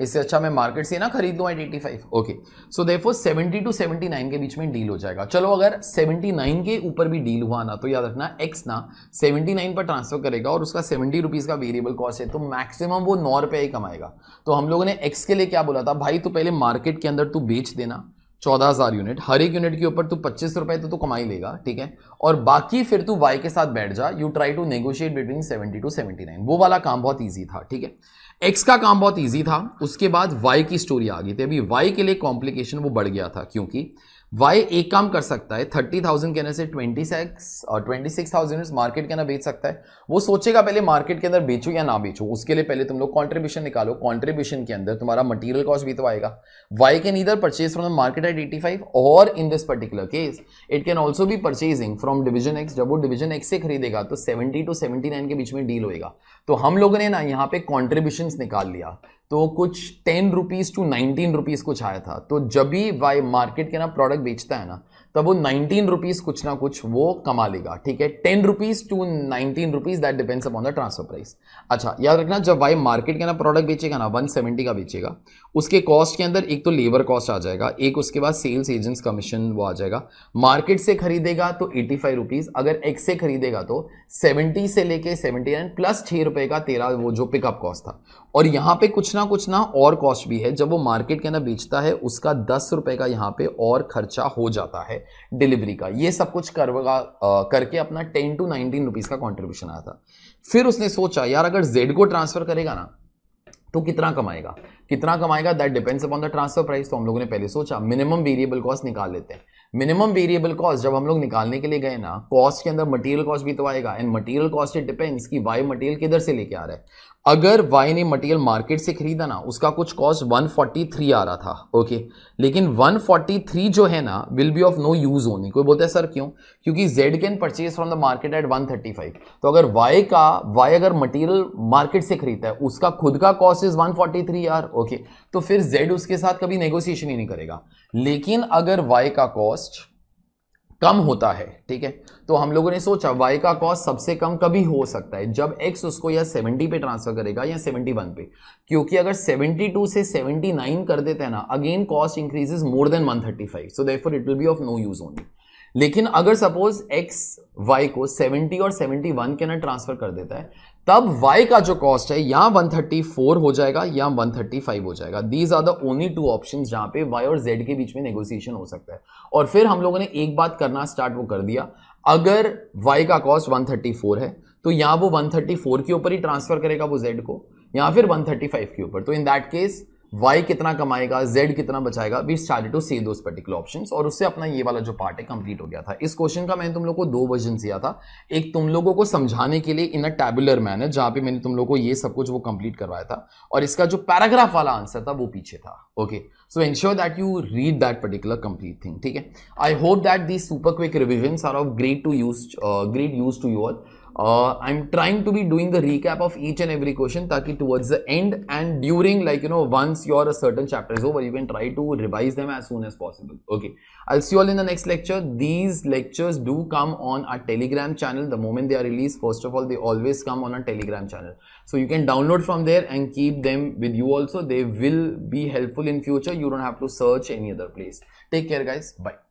इससे अच्छा मैं मार्केट से ना खरीद लूँ at eighty five okay so देखो 70 टू 79 के बीच में डील हो जाएगा चलो अगर 79 के ऊपर भी डील हुआ ना तो याद रखना एक्स ना 79 पर ट्रांसफर करेगा और उसका सेवेंटी रुपीज़ का वेरिएबल कॉस्ट है तो मैक्सिमम वो नौ रुपए ही कमाएगा तो हम लोगों ने एक्स के लिए क्या बोला था भाई तो पहले मार्केट के अंदर तू बेच देना चौदह हज़ार यूनिट हर एक यूनिट के ऊपर तू पच्चीस रुपए तो तू कमा ही लेगा ठीक है और बाकी फिर तू वाई के साथ बैठ जा you try to negotiate between seventy to seventy nine वो वाला काम बहुत ईजी था ठीक है एक्स का काम बहुत ईजी था उसके बाद वाई की स्टोरी आ गई थी अभी वाई के लिए कॉम्प्लिकेशन वो बढ़ गया था क्योंकि वाई एक काम कर सकता है थर्टी थाउजेंड के अंदर से ट्वेंटी सिक्स और ट्वेंटी सिक्स थाउजेंड मार्केट के अंदर बेच सकता है वो सोचेगा पहले मार्केट के अंदर बेचो या ना बेचो उसके लिए पहले तुम लोग कॉन्ट्रीब्यूशन निकालो कॉन्ट्रीब्यूशन के अंदर तुम्हारा मटेरियल कॉस्ट भी तो आएगा Y can either purchase from the market at eighty five और in this particular case it can also भी परचेजिंग फ्रॉम डिविजन एक्स जब वो डिविजन एक्स से खरीदेगा तो सेवेंटी टू सेवेंटी नाइन के बीच में डील होगा तो हम लोगों ने ना यहाँ पे कॉन्ट्रीब्यूशंस निकाल लिया तो कुछ ten rupees to nineteen rupees कुछ आया था तो जब भी वाई मार्केट के ना प्रोडक्ट बेचता है ना तब वो नाइनटीन रुपीज़ कुछ ना कुछ वो कमा लेगा ठीक है ten rupees to nineteen rupees that depends upon the transfer price अच्छा याद रखना जब वाई मार्केट के ना प्रोडक्ट बेचेगा ना वन सेवेंटी का बेचेगा उसके कॉस्ट के अंदर एक तो लेबर कॉस्ट आ जाएगा एक उसके बाद सेल्स एजेंट्स कमीशन वो आ जाएगा मार्केट से खरीदेगा तो एटी फाइव रुपीज़ अगर एक्स से खरीदेगा तो सेवेंटी से लेके सेवेंटी नाइन प्लस छः रुपये का तेरा वो जो पिकअप कॉस्ट था और यहाँ पे कुछ ना कुछ ना और कॉस्ट भी है जब वो मार्केट के अंदर बेचता है उसका दस रुपये का यहाँ पे और खर्चा हो जाता है डिलीवरी का ये सब कुछ करवा करके अपना टेन टू नाइनटीन रुपीज़ का कॉन्ट्रीब्यूशन आया था फिर उसने सोचा यार अगर जेड को ट्रांसफ़र करेगा ना तो कितना कमाएगा कितना कमाएगा that depends upon the transfer price तो हम लोगों ने पहले सोचा मिनिमम वेरिएबल कॉस्ट निकाल लेते हैं मिनिमम वेरिएबल कॉस्ट जब हम लोग निकालने के लिए गए ना कॉस्ट के अंदर मटेरियल कॉस्ट भी तो आएगा and material cost it depends कि वाई मटेरियल किधर से लेके आ रहा है अगर वाई ने मटेरियल मार्केट से खरीदा ना उसका कुछ कॉस्ट 143 आ रहा था ओके लेकिन 143 जो है ना will be of no use only कोई बोलता है सर क्यों क्योंकि Z can purchase from the market at 135 तो अगर वाई का वाई अगर मटेरियल मार्केट से खरीदता है उसका खुद का कॉस्ट इज 143 यार ओके तो फिर जेड उसके साथ कभी नेगोशिएशन ही नहीं करेगा लेकिन अगर वाई का कॉस्ट कम होता है ठीक है तो हम लोगों ने सोचा वाई का कॉस सबसे कम कभी हो सकता है जब एक्स उसको या 70 पे ट्रांसफर करेगा या 71 पे क्योंकि अगर 72 से 79 कर देते हैं ना again cost increases more than 135 so there it will be of no use only लेकिन अगर सपोज एक्स वाई को 70 और 71 के ना ट्रांसफर कर देता है तब y का जो कॉस्ट है यहां 134 हो जाएगा या 135 हो जाएगा these are the only two option जहां पे y और z के बीच में नेगोशिएशन हो सकता है और फिर हम लोगों ने एक बात करना स्टार्ट वो कर दिया अगर y का कॉस्ट 134 है तो यहां वो 134 के ऊपर ही ट्रांसफर करेगा वो z को या फिर 135 के ऊपर तो इन दैट केस वाई कितना कमाएगा जेड कितना बचाएगा we start to see those particular options और उससे अपना ये वाला जो पार्ट है कंप्लीट हो गया था इस क्वेश्चन का मैंने तुम लोग को दो वर्जन दिया था एक तुम लोगों को समझाने के लिए इन अ टैबुलर मैनर जहाँ पे मैंने तुम लोग को ये सब कुछ वो कंप्लीट करवाया था और इसका जो पैराग्राफ वाला आंसर था वो पीछे था okay so ensure that you read that particular complete thing ठीक है I hope that the super quick revision are of great to use great use to you all uh, I'm trying to be doing the recap of each and every question taki towards the end and during like you know once your certain chapter is over you can try to revise them as soon as possible okay I'll see you all in the next lecture these lectures do come on our telegram channel the moment they are released first of all they always come on our telegram channel so you can download from there and keep them with you also they will be helpful in future you don't have to search any other place take care guys bye